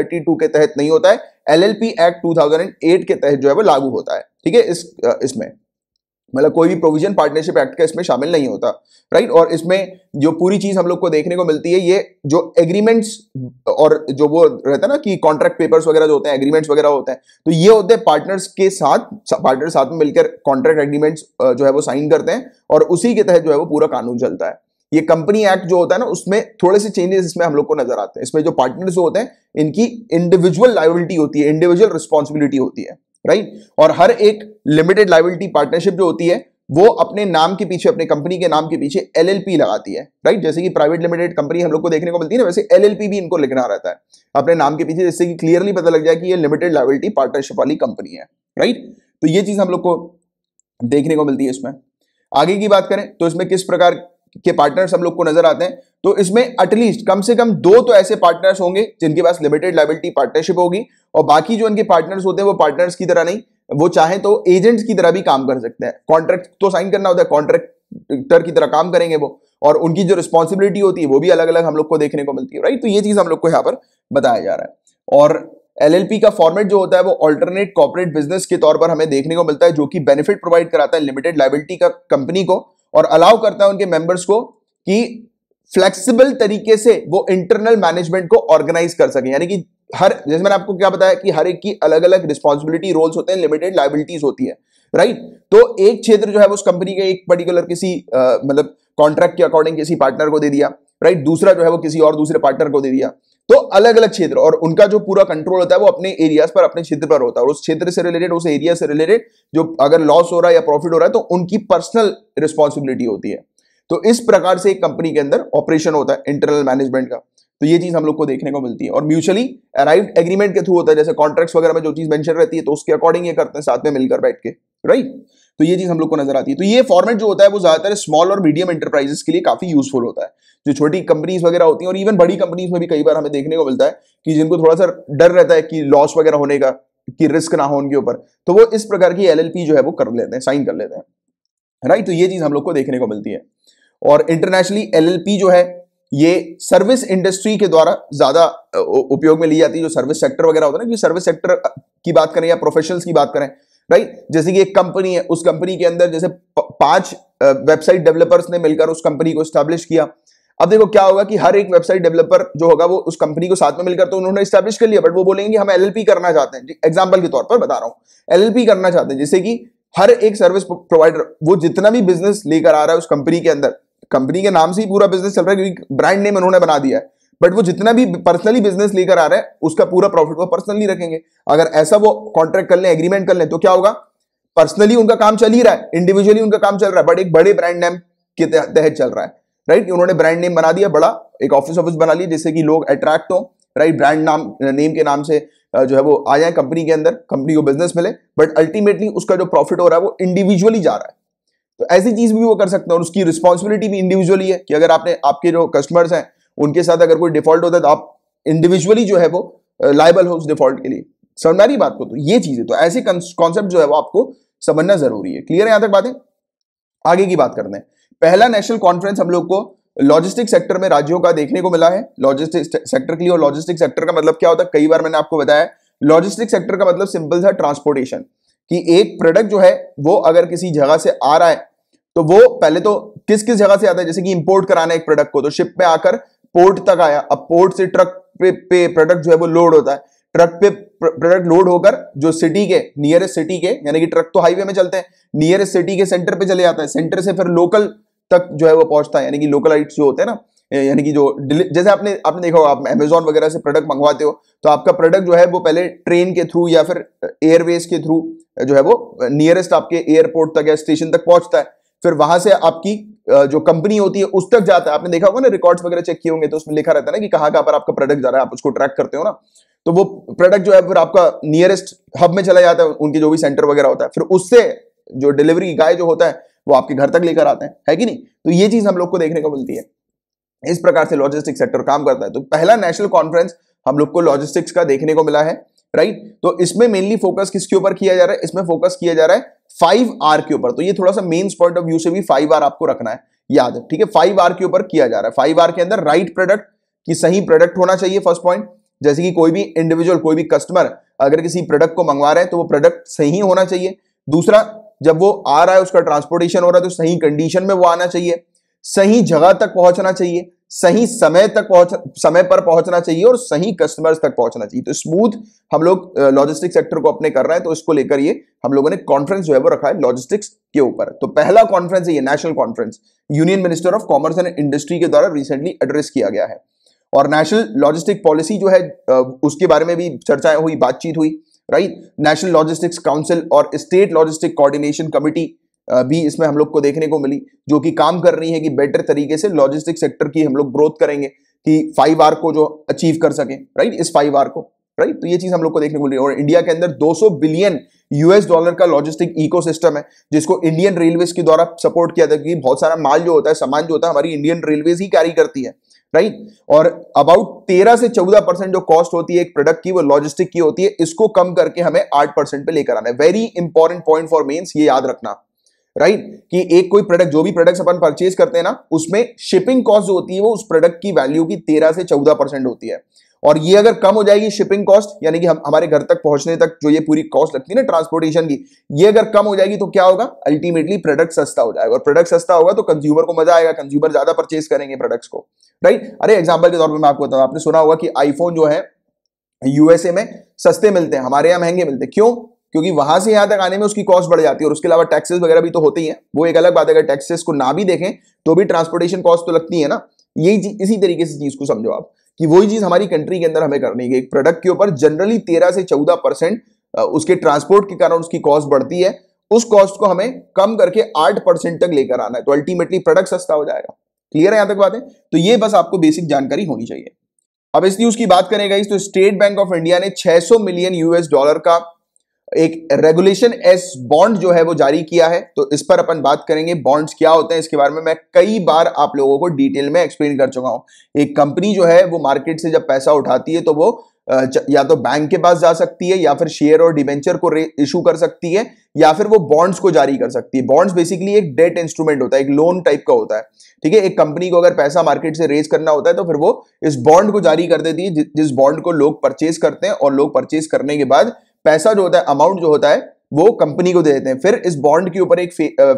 के तहत नहीं होता है एल एक्ट टू के तहत जो है वो लागू होता है ठीक है इस इसमें मतलब कोई भी प्रोविजन पार्टनरशिप एक्ट का इसमें शामिल नहीं होता राइट और इसमें जो पूरी चीज हम लोग को देखने को मिलती है ये जो एग्रीमेंट्स और जो वो रहता है ना कि कॉन्ट्रैक्ट पेपर्स वगैरह जो होते हैं एग्रीमेंट्स वगैरह होते हैं तो ये होते हैं पार्टनर्स के साथ पार्टनर साथ में मिलकर कॉन्ट्रैक्ट एग्रीमेंट्स जो है वो साइन करते हैं और उसी के तहत जो है वो पूरा कानून चलता है ये कंपनी एक्ट जो होता है ना उसमें थोड़े से चेंजेस इसमें हम लोग को नजर आते हैं इसमें जो पार्टनर्स होते हैं इनकी इंडिविजुअल लाइबिलिटी होती है इंडिविजुअल रिस्पॉन्सिबिलिटी होती है राइट और हर एक लिमिटेड लाइबिलिटी पार्टनरशिप जो होती है वो अपने नाम के पीछे अपने कंपनी के नाम के पीछे एलएलपी लगाती है राइट जैसे कि प्राइवेट लिमिटेड कंपनी हम लोग को देखने को मिलती है ना वैसे एलएलपी भी इनको लिखना रहता है अपने नाम के पीछे जिससे कि क्लियरली पता लग जाए कि ये लिमिटेड लाइबिलिटी पार्टनरशिप वाली कंपनी है राइट तो ये चीज हम लोग को देखने को मिलती है इसमें आगे की बात करें तो इसमें किस प्रकार के पार्टनर्स हम लोग को नजर आते हैं तो इसमें एटलीस्ट कम से कम दो तो ऐसे पार्टनर्स होंगे जिनके पास लिमिटेड लाइबिलिटी पार्टनरशिप होगी और बाकी जो इनके पार्टनर्स होते हैं वो पार्टनर्स की तरह नहीं वो चाहे तो एजेंट्स की तरह भी काम कर सकते हैं कॉन्ट्रैक्ट तो साइन करना होता है कॉन्ट्रैक्टर की तरह काम करेंगे वो और उनकी जो रिस्पॉन्सिबिलिटी होती है वो भी अलग अलग हम लोग को देखने को मिलती है राइट तो ये चीज हम लोग को यहाँ पर बताया जा रहा है और एलएलपी का फॉर्मेट जो होता है वो अल्टरनेट कॉपरेट बिजनेस के तौर पर हमें देखने को मिलता है जो कि बेनिफिट प्रोवाइड कराता है लिमिटेड लाइबिलिटी का कंपनी को और अलाउ करता है उनके मेंबर्स को कि फ्लेक्सिबल तरीके से वो इंटरनल मैनेजमेंट को ऑर्गेनाइज कर सके यानी कि हर जैसे मैंने आपको क्या बताया कि हर एक की अलग अलग रिस्पॉन्सिबिलिटी रोल्स होते हैं लिमिटेड लाइबिलिटीज होती है राइट तो एक क्षेत्र जो है उस कंपनी के एक पर्टिकुलर किसी मतलब कॉन्ट्रैक्ट के अकॉर्डिंग किसी पार्टनर को दे दिया राइट दूसरा जो है वो किसी और दूसरे पार्टनर को दे दिया तो अलग अलग क्षेत्र और उनका जो पूरा कंट्रोल होता है वो अपने एरियाज पर अपने क्षेत्र पर होता है और उस क्षेत्र से रिलेटेड उस एरिया से रिलेटेड जो अगर लॉस हो रहा है या प्रॉफिट हो रहा है तो उनकी पर्सनल रिस्पॉन्सिबिलिटी होती है तो इस प्रकार से एक कंपनी के अंदर ऑपरेशन होता है इंटरनल मैनेजमेंट का तो ये चीज हम लोग को देखने को मिलती है और म्यूचुअली अराइव एग्रीमेंट के थ्रू होता है जैसे कॉन्ट्रैक्ट्स वगैरह में जो चीज मेंशन रहती है तो उसके अकॉर्डिंग ये करते हैं साथ में मिलकर बैठ के राइट तो ये चीज हम लोग को नजर आती है तो ये फॉर्मेट जो होता है वो ज्यादातर स्मॉल और मीडियम इंटरप्राइजेस के लिए काफी यूजफुल होता है जो छोटी कंपनीज वगैरह होती है और इवन बड़ी कंपनीज में भी कई बार हमें देखने को मिलता है कि जिनको थोड़ा सा डर रहता है कि लॉस वगैरह होने का कि रिस्क ना हो उनके ऊपर तो वो इस प्रकार की एलएलपी जो है वो कर लेते हैं साइन कर लेते हैं राइट तो ये चीज हम लोग को देखने को मिलती है और इंटरनेशनली एलएलपी जो है ये सर्विस इंडस्ट्री के द्वारा ज्यादा उपयोग में ली जाती है जो सर्विस सेक्टर वगैरह होता है ना कि सर्विस सेक्टर की बात करें या प्रोफेशनल्स की बात करें राइट जैसे कि एक कंपनी है उस कंपनी के अंदर जैसे पांच वेबसाइट डेवलपर्स ने मिलकर उस कंपनी को स्टैब्लिश किया अब देखो क्या होगा कि हर एक वेबसाइट डेवलपर जो होगा वो उस कंपनी को साथ में मिलकर तो उन्होंने स्टैब्लिश कर लिया बट वो बोलेंगे हम एलएलपी करना चाहते हैं एग्जाम्पल के तौर पर बता रहा हूँ एलएलपी करना चाहते हैं जैसे कि हर एक सर्विस प्रोवाइडर वो जितना भी बिजनेस लेकर आ रहा है उस कंपनी के अंदर कंपनी के नाम से ही पूरा बिजनेस चल रहा है क्योंकि ब्रांड नेम उन्होंने बना दिया है बट वो जितना भी पर्सनली बिजनेस लेकर आ रहा है उसका पूरा प्रॉफिट वो पर्सनली रखेंगे अगर ऐसा वो कॉन्ट्रैक्ट कर लें एग्रीमेंट कर लें तो क्या होगा पर्सनली उनका काम चल ही रहा है इंडिविजुअली उनका काम चल रहा है बट एक बड़े ब्रांड नेम के तहत चल रहा है राइट right? उन्होंने ब्रांड नेम बना दिया बड़ा एक ऑफिस ऑफिस बना लिया जिससे कि लोग अट्रैक्ट हो राइट ब्रांड नाम नेम के नाम से जो है वो आ जाए कंपनी के अंदर कंपनी को बिजनेस मिले बट अल्टीमेटली उसका जो प्रॉफिट हो रहा है वो इंडिविजुअली जा रहा है तो ऐसी चीज भी वो कर सकते हैं और उसकी रिस्पॉन्सिबिलिटी भी इंडिविजुअली है कि अगर आपने आपके जो कस्टमर्स हैं उनके साथ अगर कोई डिफॉल्ट होता है तो आप इंडिविजुअली जो है वो लाइबल हो उस डिफॉल्ट के लिए समझ बात को तो ये है तो ऐसे कॉन्सेप्ट जो है वो आपको समझना जरूरी है क्लियर है यहां तक बातें आगे की बात करते हैं पहला नेशनल कॉन्फ्रेंस हम लोग को लॉजिस्टिक सेक्टर में राज्यों का देखने को मिला है लॉजिस्टिक सेक्टर के लिए और लॉजिस्टिक सेक्टर का मतलब क्या होता है कई बार मैंने आपको बताया लॉजिस्टिक सेक्टर का मतलब सिंपल सा ट्रांसपोर्टेशन कि एक प्रोडक्ट जो है वो अगर किसी जगह से आ रहा है तो वो पहले तो किस किस जगह से आता है जैसे कि इंपोर्ट कराना एक प्रोडक्ट को तो शिप में आकर पोर्ट तक आया अब पोर्ट से ट्रक पे, पे प्रोडक्ट जो है वो लोड होता है ट्रक पे प्रोडक्ट लोड होकर जो सिटी के नियरेस्ट सिटी के यानी कि ट्रक तो हाईवे में चलते हैं नियरेस्ट सिटी के सेंटर पे चले जाता है सेंटर से फिर लोकल तक जो है वो पहुंचता है यानी कि लोकल आइट जो होते हैं ना यानी कि जो जैसे आपने आपने देखा होगा आप अमेजोन वगैरह से प्रोडक्ट मंगवाते हो तो आपका प्रोडक्ट जो है वो पहले ट्रेन के थ्रू या फिर एयरवेज के थ्रू जो है वो नियरेस्ट आपके एयरपोर्ट तक या स्टेशन तक पहुंचता है फिर वहां से आपकी जो कंपनी होती है उस तक जाता है आपने देखा होगा ना रिकॉर्ड्स वगैरह चेक किए होंगे तो उसमें लिखा रहता है ना कि कहां कहां पर आपका प्रोडक्ट जा रहा है आप उसको ट्रैक करते हो ना तो वो प्रोडक्ट जो है फिर आपका नियरेस्ट हब में चला जाता है उनके जो भी सेंटर वगैरह होता है फिर उससे जो डिलीवरी गाय जो होता है वो आपके घर तक लेकर आते हैं है कि नहीं तो ये चीज हम लोग को देखने को मिलती है इस प्रकार से लॉजिस्टिक सेक्टर काम करता है तो पहला नेशनल कॉन्फ्रेंस हम लोग को लॉजिस्टिक्स का देखने को मिला है राइट तो इसमें मेनली फोकस किसके ऊपर किया जा रहा है इसमें फोकस किया जा रहा है फाइव आर के ऊपर तो ये थोड़ा सा मेन पॉइंट ऑफ व्यू से भी फाइव आर आपको रखना है याद है ठीक है फाइव आर के ऊपर किया जा रहा है फाइव आर के अंदर राइट प्रोडक्ट की सही प्रोडक्ट होना चाहिए फर्स्ट पॉइंट जैसे कि कोई भी इंडिविजुअल कोई भी कस्टमर अगर किसी प्रोडक्ट को मंगवा रहे हैं तो वो प्रोडक्ट सही होना चाहिए दूसरा जब वो आ रहा है उसका ट्रांसपोर्टेशन हो रहा है तो सही कंडीशन में वो आना चाहिए सही जगह तक पहुंचना चाहिए सही समय तक पहुंच समय पर पहुंचना चाहिए और सही कस्टमर्स तक पहुंचना चाहिए तो स्मूथ हम लोग लॉजिस्टिक सेक्टर को अपने कर रहे हैं तो इसको लेकर ये हम लोगों ने कॉन्फ्रेंस जो है वो रखा है लॉजिस्टिक्स के ऊपर तो पहला कॉन्फ्रेंस है ये national conference union minister of commerce and industry के द्वारा रिसेंटली एड्रेस किया गया है और नेशनल लॉजिस्टिक पॉलिसी जो है उसके बारे में भी चर्चाएं हुई बातचीत हुई राइट नेशनल लॉजिस्टिक्स काउंसिल और स्टेट लॉजिस्टिक कोऑर्डिनेशन कमिटी भी इसमें हम लोग को देखने को मिली जो कि काम कर रही है कि बेटर तरीके से लॉजिस्टिक सेक्टर की हम लोग ग्रोथ करेंगे कि फाइव आर को जो अचीव कर सके राइट इस फाइव आर को राइट तो ये चीज हम लोग को देखने को मिली और इंडिया के अंदर 200 बिलियन यूएस डॉलर का लॉजिस्टिक इकोसिस्टम है जिसको इंडियन रेलवे के द्वारा सपोर्ट किया जाता है बहुत सारा माल जो होता है सामान जो होता है हमारी इंडियन रेलवे ही कैरी करती है राइट और अबाउट तेरह से चौदह परसेंट जो कॉस्ट होती है एक प्रोडक्ट की वो लॉजिस्टिक की होती है इसको कम करके हमें आठ परसेंट पे लेकर आना है very important point for mains ये याद रखना राइट कि एक कोई प्रोडक्ट जो भी प्रोडक्ट्स अपन परचेज करते हैं ना उसमें शिपिंग कॉस्ट जो होती है वो उस प्रोडक्ट की वैल्यू की तेरह से चौदह परसेंट होती है और ये अगर कम हो जाएगी शिपिंग कॉस्ट यानी कि हम हमारे घर तक पहुंचने तक जो ये पूरी कॉस्ट लगती है ना ट्रांसपोर्टेशन की ये अगर कम हो जाएगी तो क्या होगा अल्टीमेटली प्रोडक्ट सस्ता हो जाएगा और प्रोडक्ट सस्ता होगा तो कंज्यूमर को मजा आएगा कंज्यूमर ज्यादा परचेज करेंगे प्रोडक्ट्स को राइट अरे एग्जाम्पल के तौर पर मैं आपको बताऊँ आपने सुना होगा कि आईफोन जो है यूएसए में सस्ते मिलते हैं हमारे यहाँ महंगे मिलते हैं क्यों क्योंकि वहां से यहां तक आने में उसकी कॉस्ट बढ़ जाती है और उसके अलावा टैक्सेस वगैरह भी तो होते ही है वो एक अलग बात है अगर टैक्सेस को ना भी देखें तो भी ट्रांसपोर्टेशन कॉस्ट तो लगती है ना यही इसी तरीके से चीज को समझो आप कि वही चीज हमारी कंट्री के अंदर हमें करनी है एक प्रोडक्ट के ऊपर जनरली तेरह से चौदह परसेंट उसके ट्रांसपोर्ट के कारण उसकी कॉस्ट बढ़ती है उस कॉस्ट को हमें कम करके आठ परसेंट तक लेकर आना है तो अल्टीमेटली प्रोडक्ट सस्ता हो जाएगा क्लियर है यहां तक बातें तो ये बस आपको बेसिक जानकारी होनी चाहिए अब इसलिए उसकी बात करेंगे इस तो स्टेट बैंक ऑफ इंडिया ने 600 मिलियन यूएस डॉलर का एक रेगुलेशन एस बॉन्ड जो है वो जारी किया है तो इस पर अपन बात करेंगे बॉन्ड्स क्या होते हैं इसके बारे में मैं कई बार आप लोगों को डिटेल में एक्सप्लेन कर चुका हूं एक कंपनी जो है वो मार्केट से जब पैसा उठाती है तो वो या तो बैंक के पास जा सकती है या फिर शेयर और डिवेंचर को इशू कर सकती है या फिर वो बॉन्ड्स को जारी कर सकती है बॉन्ड्स बेसिकली एक डेट इंस्ट्रूमेंट होता है एक लोन टाइप का होता है ठीक है एक कंपनी को अगर पैसा मार्केट से रेज करना होता है तो फिर वो इस बॉन्ड को जारी कर देती है जिस बॉन्ड को लोग परचेज करते हैं और लोग परचेज करने के बाद पैसा जो होता है अमाउंट जो होता है वो कंपनी को दे देते हैं फिर इस बॉन्ड के ऊपर एक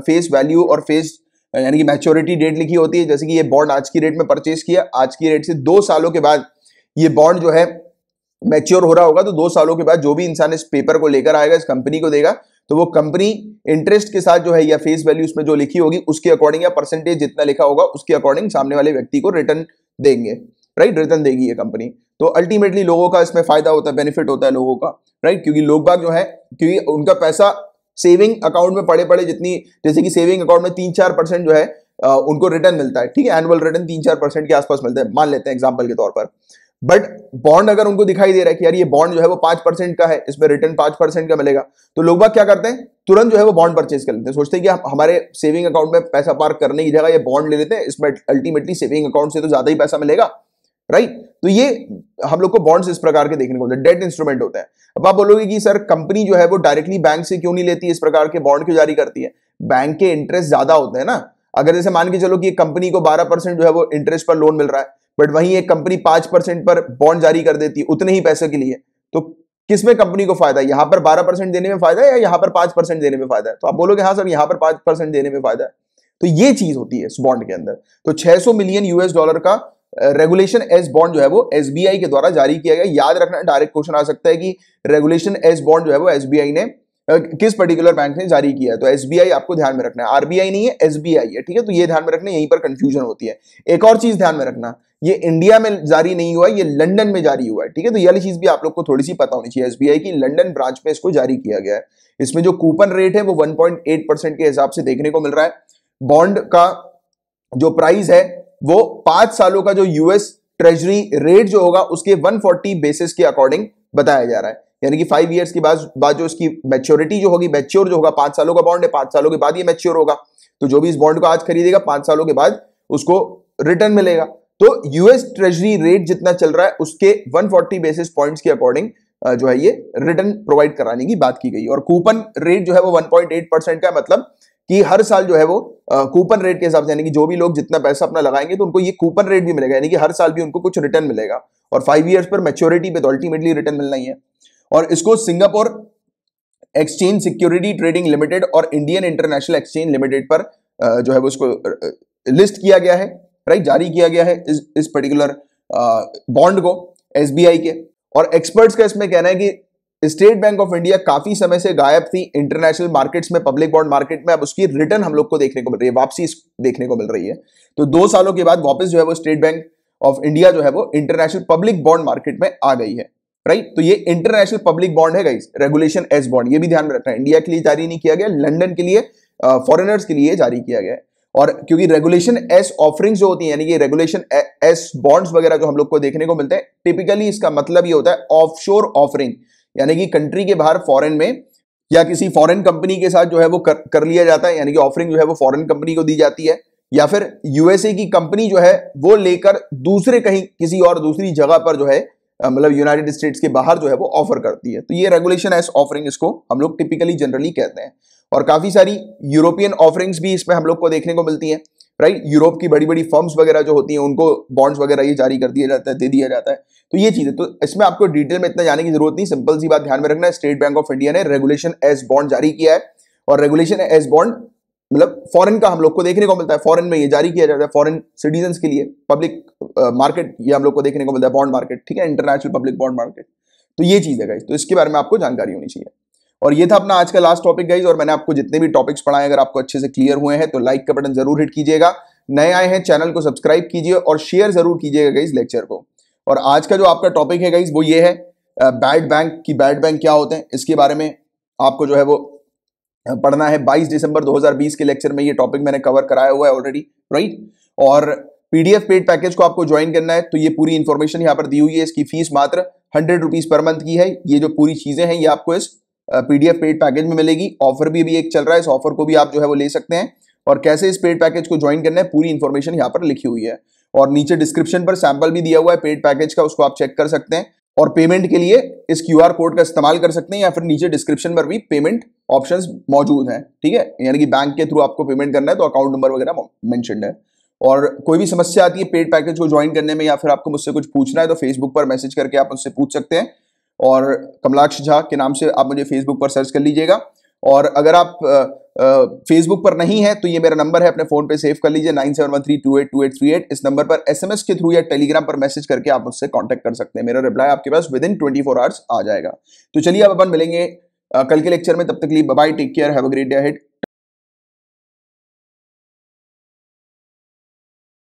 फेस वैल्यू और फेस यानी कि मैच्योरिटी डेट लिखी होती है जैसे कि ये बॉन्ड आज की रेट में परचेज किया आज की रेट से दो सालों के बाद ये बॉन्ड जो है मैच्योर हो रहा होगा तो दो सालों के बाद जो भी इंसान इस पेपर को लेकर आएगा इस कंपनी को देगा तो वो कंपनी इंटरेस्ट के साथ जो है या फेस वैल्यू उसमें जो लिखी होगी उसके अकॉर्डिंग या परसेंटेज जितना लिखा होगा उसके अकॉर्डिंग सामने वाले व्यक्ति को रिटर्न देंगे राइट रिटर्न देगी ये कंपनी तो अल्टीमेटली लोगों का इसमें फायदा होता है बेनिफिट होता है लोगों का राइट क्योंकि लोग बाग जो है क्योंकि उनका पैसा सेविंग अकाउंट में पड़े पड़े जितनी जैसे कि सेविंग अकाउंट में तीन चार परसेंट जो है आ, उनको रिटर्न मिलता है ठीक है एनुअल रिटर्न तीन चार परसेंट के आसपास मिलता है मान लेते हैं एग्जाम्पल के तौर पर बट बॉन्ड अगर उनको दिखाई दे रहा है कि यार ये बॉन्ड जो है वो पांच परसेंट का है इसमें रिटर्न पांच परसेंट का मिलेगा तो लोग बाग क्या करते हैं तुरंत जो है वो बॉन्ड परचेज कर लेते हैं सोचते हैं कि हमारे सेविंग अकाउंट में पैसा पार्क करने की जगह ये बॉन्ड ले लेते हैं इसमें अल्टीमेटली सेविंग अकाउंट से तो ज्यादा ही पैसा मिलेगा राइट तो ये हम लोग को बॉन्ड्स इस प्रकार के देखने को मिलते हैं डेट इंस्ट्रूमेंट होता है अब आप बोलोगे कि सर कंपनी जो है वो डायरेक्टली बैंक से क्यों नहीं लेती इस प्रकार के बॉन्ड क्यों जारी करती है बैंक के इंटरेस्ट ज्यादा होते हैं ना अगर जैसे मान के चलो कि कंपनी को 12 परसेंट जो है वो इंटरेस्ट पर लोन मिल रहा है बट वहीं एक कंपनी 5 परसेंट पर बॉन्ड जारी कर देती है उतने ही पैसे के लिए तो किसमें कंपनी को फायदा है यहां पर 12 परसेंट देने में फायदा है या यहां पर 5 परसेंट देने में फायदा है तो आप बोलोगे हाँ सर यहां पर पांच परसेंट देने में फायदा है तो ये चीज होती है इस बॉन्ड के अंदर तो 600 मिलियन यूएस डॉलर का रेगुलेशन एस बॉन्ड जो है वो एस के द्वारा जारी किया गया याद रखना डायरेक्ट क्वेश्चन आ सकता है कि रेगुलेशन एस बॉन्ड जो है वो एस ने किस पर्टिकुलर बैंक ने जारी किया तो एस आपको ध्यान में रखना है आरबीआई नहीं है एस है ठीक है तो ये ध्यान में रखना यहीं पर कंफ्यूजन होती है एक और चीज ध्यान में रखना ये इंडिया में जारी नहीं हुआ ये लंदन में जारी हुआ है ठीक है तो ये वाली चीज भी आप लोग को थोड़ी सी पता होनी चाहिए एसबीआई की लंडन ब्रांच में इसको जारी किया गया है इसमें जो कूपन रेट है वो वन परसेंट के हिसाब से देखने को मिल रहा है बॉन्ड का जो प्राइस है वो पांच सालों का जो यूएस ट्रेजरी रेट जो होगा उसके 140 बेसिस के अकॉर्डिंग बताया जा रहा है यानी कि फाइव ईयर्स के बाद बाद जो इसकी मैच्योरिटी जो होगी मैच्योर जो होगा पांच सालों का बॉन्ड है पांच सालों के बाद ये मैच्योर होगा तो जो भी इस बॉन्ड को आज खरीदेगा पांच सालों के बाद उसको रिटर्न मिलेगा तो यूएस ट्रेजरी रेट जितना चल रहा है उसके 140 बेसिस पॉइंट्स के अकॉर्डिंग जो है ये रिटर्न प्रोवाइड कराने की बात की गई और कूपन रेट जो है वो 1.8 परसेंट का मतलब कि हर साल जो है वो कूपन रेट के हिसाब से यानी कि जो भी लोग जितना पैसा अपना लगाएंगे तो उनको ये कूपन रेट भी मिलेगा यानी कि हर साल भी उनको कुछ रिटर्न मिलेगा और फाइव ईयर्स पर मेच्योरिटी पे तो अल्टीमेटली रिटर्न मिलना ही है और इसको Singapore exchange security trading limited और इंडियन इंटरनेशनल एक्सचेंज लिमिटेड पर जो है वो उसको लिस्ट किया गया है राइट जारी किया गया है इस इस पर्टिकुलर बॉन्ड को एसबीआई के और एक्सपर्ट्स का इसमें कहना है कि स्टेट बैंक ऑफ इंडिया काफी समय से गायब थी इंटरनेशनल मार्केट्स में पब्लिक बॉन्ड मार्केट में अब उसकी रिटर्न हम लोग को देखने को मिल रही है वापसी देखने को मिल रही है तो दो सालों के बाद वापस जो है वो स्टेट बैंक ऑफ इंडिया जो है वो इंटरनेशनल पब्लिक बॉन्ड मार्केट में आ गई है राइट तो ये इंटरनेशनल पब्लिक बॉन्ड है गाइस रेगुलेशन एस बॉन्ड ये भी ध्यान में रखना है इंडिया के लिए जारी नहीं किया गया लंडन के लिए फॉरेनर्स के लिए जारी किया गया और क्योंकि रेगुलेशन एस ऑफरिंग्स जो होती है यानी कि रेगुलेशन एस बॉन्ड्स वगैरह जो हम लोग को देखने को मिलते हैं टिपिकली इसका मतलब ये होता है ऑफशोर ऑफरिंग यानी कि कंट्री के बाहर फॉरेन में या किसी फॉरेन कंपनी के साथ जो है वो कर, कर लिया जाता है यानी कि ऑफरिंग जो है वो फॉरेन कंपनी को दी जाती है या फिर यूएसए की कंपनी जो है वो लेकर दूसरे कहीं किसी और दूसरी जगह पर जो है मतलब यूनाइटेड स्टेट्स के बाहर जो है वो ऑफर करती है तो ये रेगुलेशन एस ऑफरिंग इसको हम लोग टिपिकली जनरली कहते हैं और काफी सारी यूरोपियन ऑफरिंग्स भी इसमें हम लोग को देखने को मिलती हैं राइट यूरोप की बड़ी बड़ी फर्म्स वगैरह जो होती हैं उनको बॉन्ड्स वगैरह ये जारी कर दिया जाता है दे दिया जाता है तो ये चीज़ें तो इसमें आपको डिटेल में इतना जाने की जरूरत नहीं सिंपल सी बात ध्यान में रखना है स्टेट बैंक ऑफ इंडिया ने रेगुलेशन एस बॉन्ड जारी किया है और रेगुलेशन एस बॉन्ड मतलब फॉरन का हम लोग को देखने को मिलता है फॉरन में ये जारी किया जाता है फॉरन सिटीजन के लिए पब्लिक मार्केट ये हम लोग को देखने को मिलता है बॉन्ड मार्केट ठीक है इंटरनेशनल पब्लिक बॉन्ड मार्केट तो ये चीज़ है गाइज तो इसके बारे में आपको जानकारी होनी चाहिए और ये था अपना आज का लास्ट टॉपिक गाइज और मैंने आपको जितने भी टॉपिक्स पढ़ाए अगर आपको अच्छे से क्लियर हुए हैं तो लाइक का बटन जरूर हिट कीजिएगा नए आए हैं चैनल को सब्सक्राइब कीजिए और शेयर जरूर कीजिएगा गाइज लेक्चर को और आज का जो आपका टॉपिक है गाइज वो ये है बैड बैंक की बैड बैंक क्या होते हैं इसके बारे में आपको जो है वो पढ़ना है 22 दिसंबर 2020 के लेक्चर में ये टॉपिक मैंने कवर कराया हुआ है ऑलरेडी राइट और पीडीएफ पेड पैकेज को आपको ज्वाइन करना है तो ये पूरी इन्फॉर्मेशन यहाँ पर दी हुई है इसकी फीस मात्र हंड्रेड रुपीज पर मंथ की है ये जो पूरी चीजें हैं ये आपको इस पीडीएफ पेड पैकेज में मिलेगी ऑफर भी अभी एक चल रहा है इस ऑफर को भी आप जो है वो ले सकते हैं और कैसे इस पेड पैकेज को ज्वाइन करना है पूरी इन्फॉर्मेशन यहाँ पर लिखी हुई है और नीचे डिस्क्रिप्शन पर सैंपल भी दिया हुआ है पेड पैकेज का उसको आप चेक कर सकते हैं और पेमेंट के लिए इस क्यू कोड का इस्तेमाल कर सकते हैं या फिर नीचे डिस्क्रिप्शन पर भी पेमेंट ऑप्शंस मौजूद हैं ठीक है यानी कि बैंक के थ्रू आपको पेमेंट करना है तो अकाउंट नंबर वगैरह मैंशनड है और कोई भी समस्या आती है पेड पैकेज को ज्वाइन करने में या फिर आपको मुझसे कुछ पूछना है तो फेसबुक पर मैसेज करके आप उससे पूछ सकते हैं और कमलाक्ष झा के नाम से आप मुझे फेसबुक पर सर्च कर लीजिएगा और अगर आप फेसबुक पर नहीं है तो ये मेरा नंबर है अपने फ़ोन पे सेव कर लीजिए nine seven one three two eight two eight three eight इस नंबर पर एसएमएस के थ्रू या टेलीग्राम पर मैसेज करके आप मुझसे कांटेक्ट कर सकते हैं मेरा रिप्लाई आपके पास within twenty four hours आ जाएगा तो चलिए अब अपन मिलेंगे कल के लेक्चर में तब तक लिए bye take care have a great day head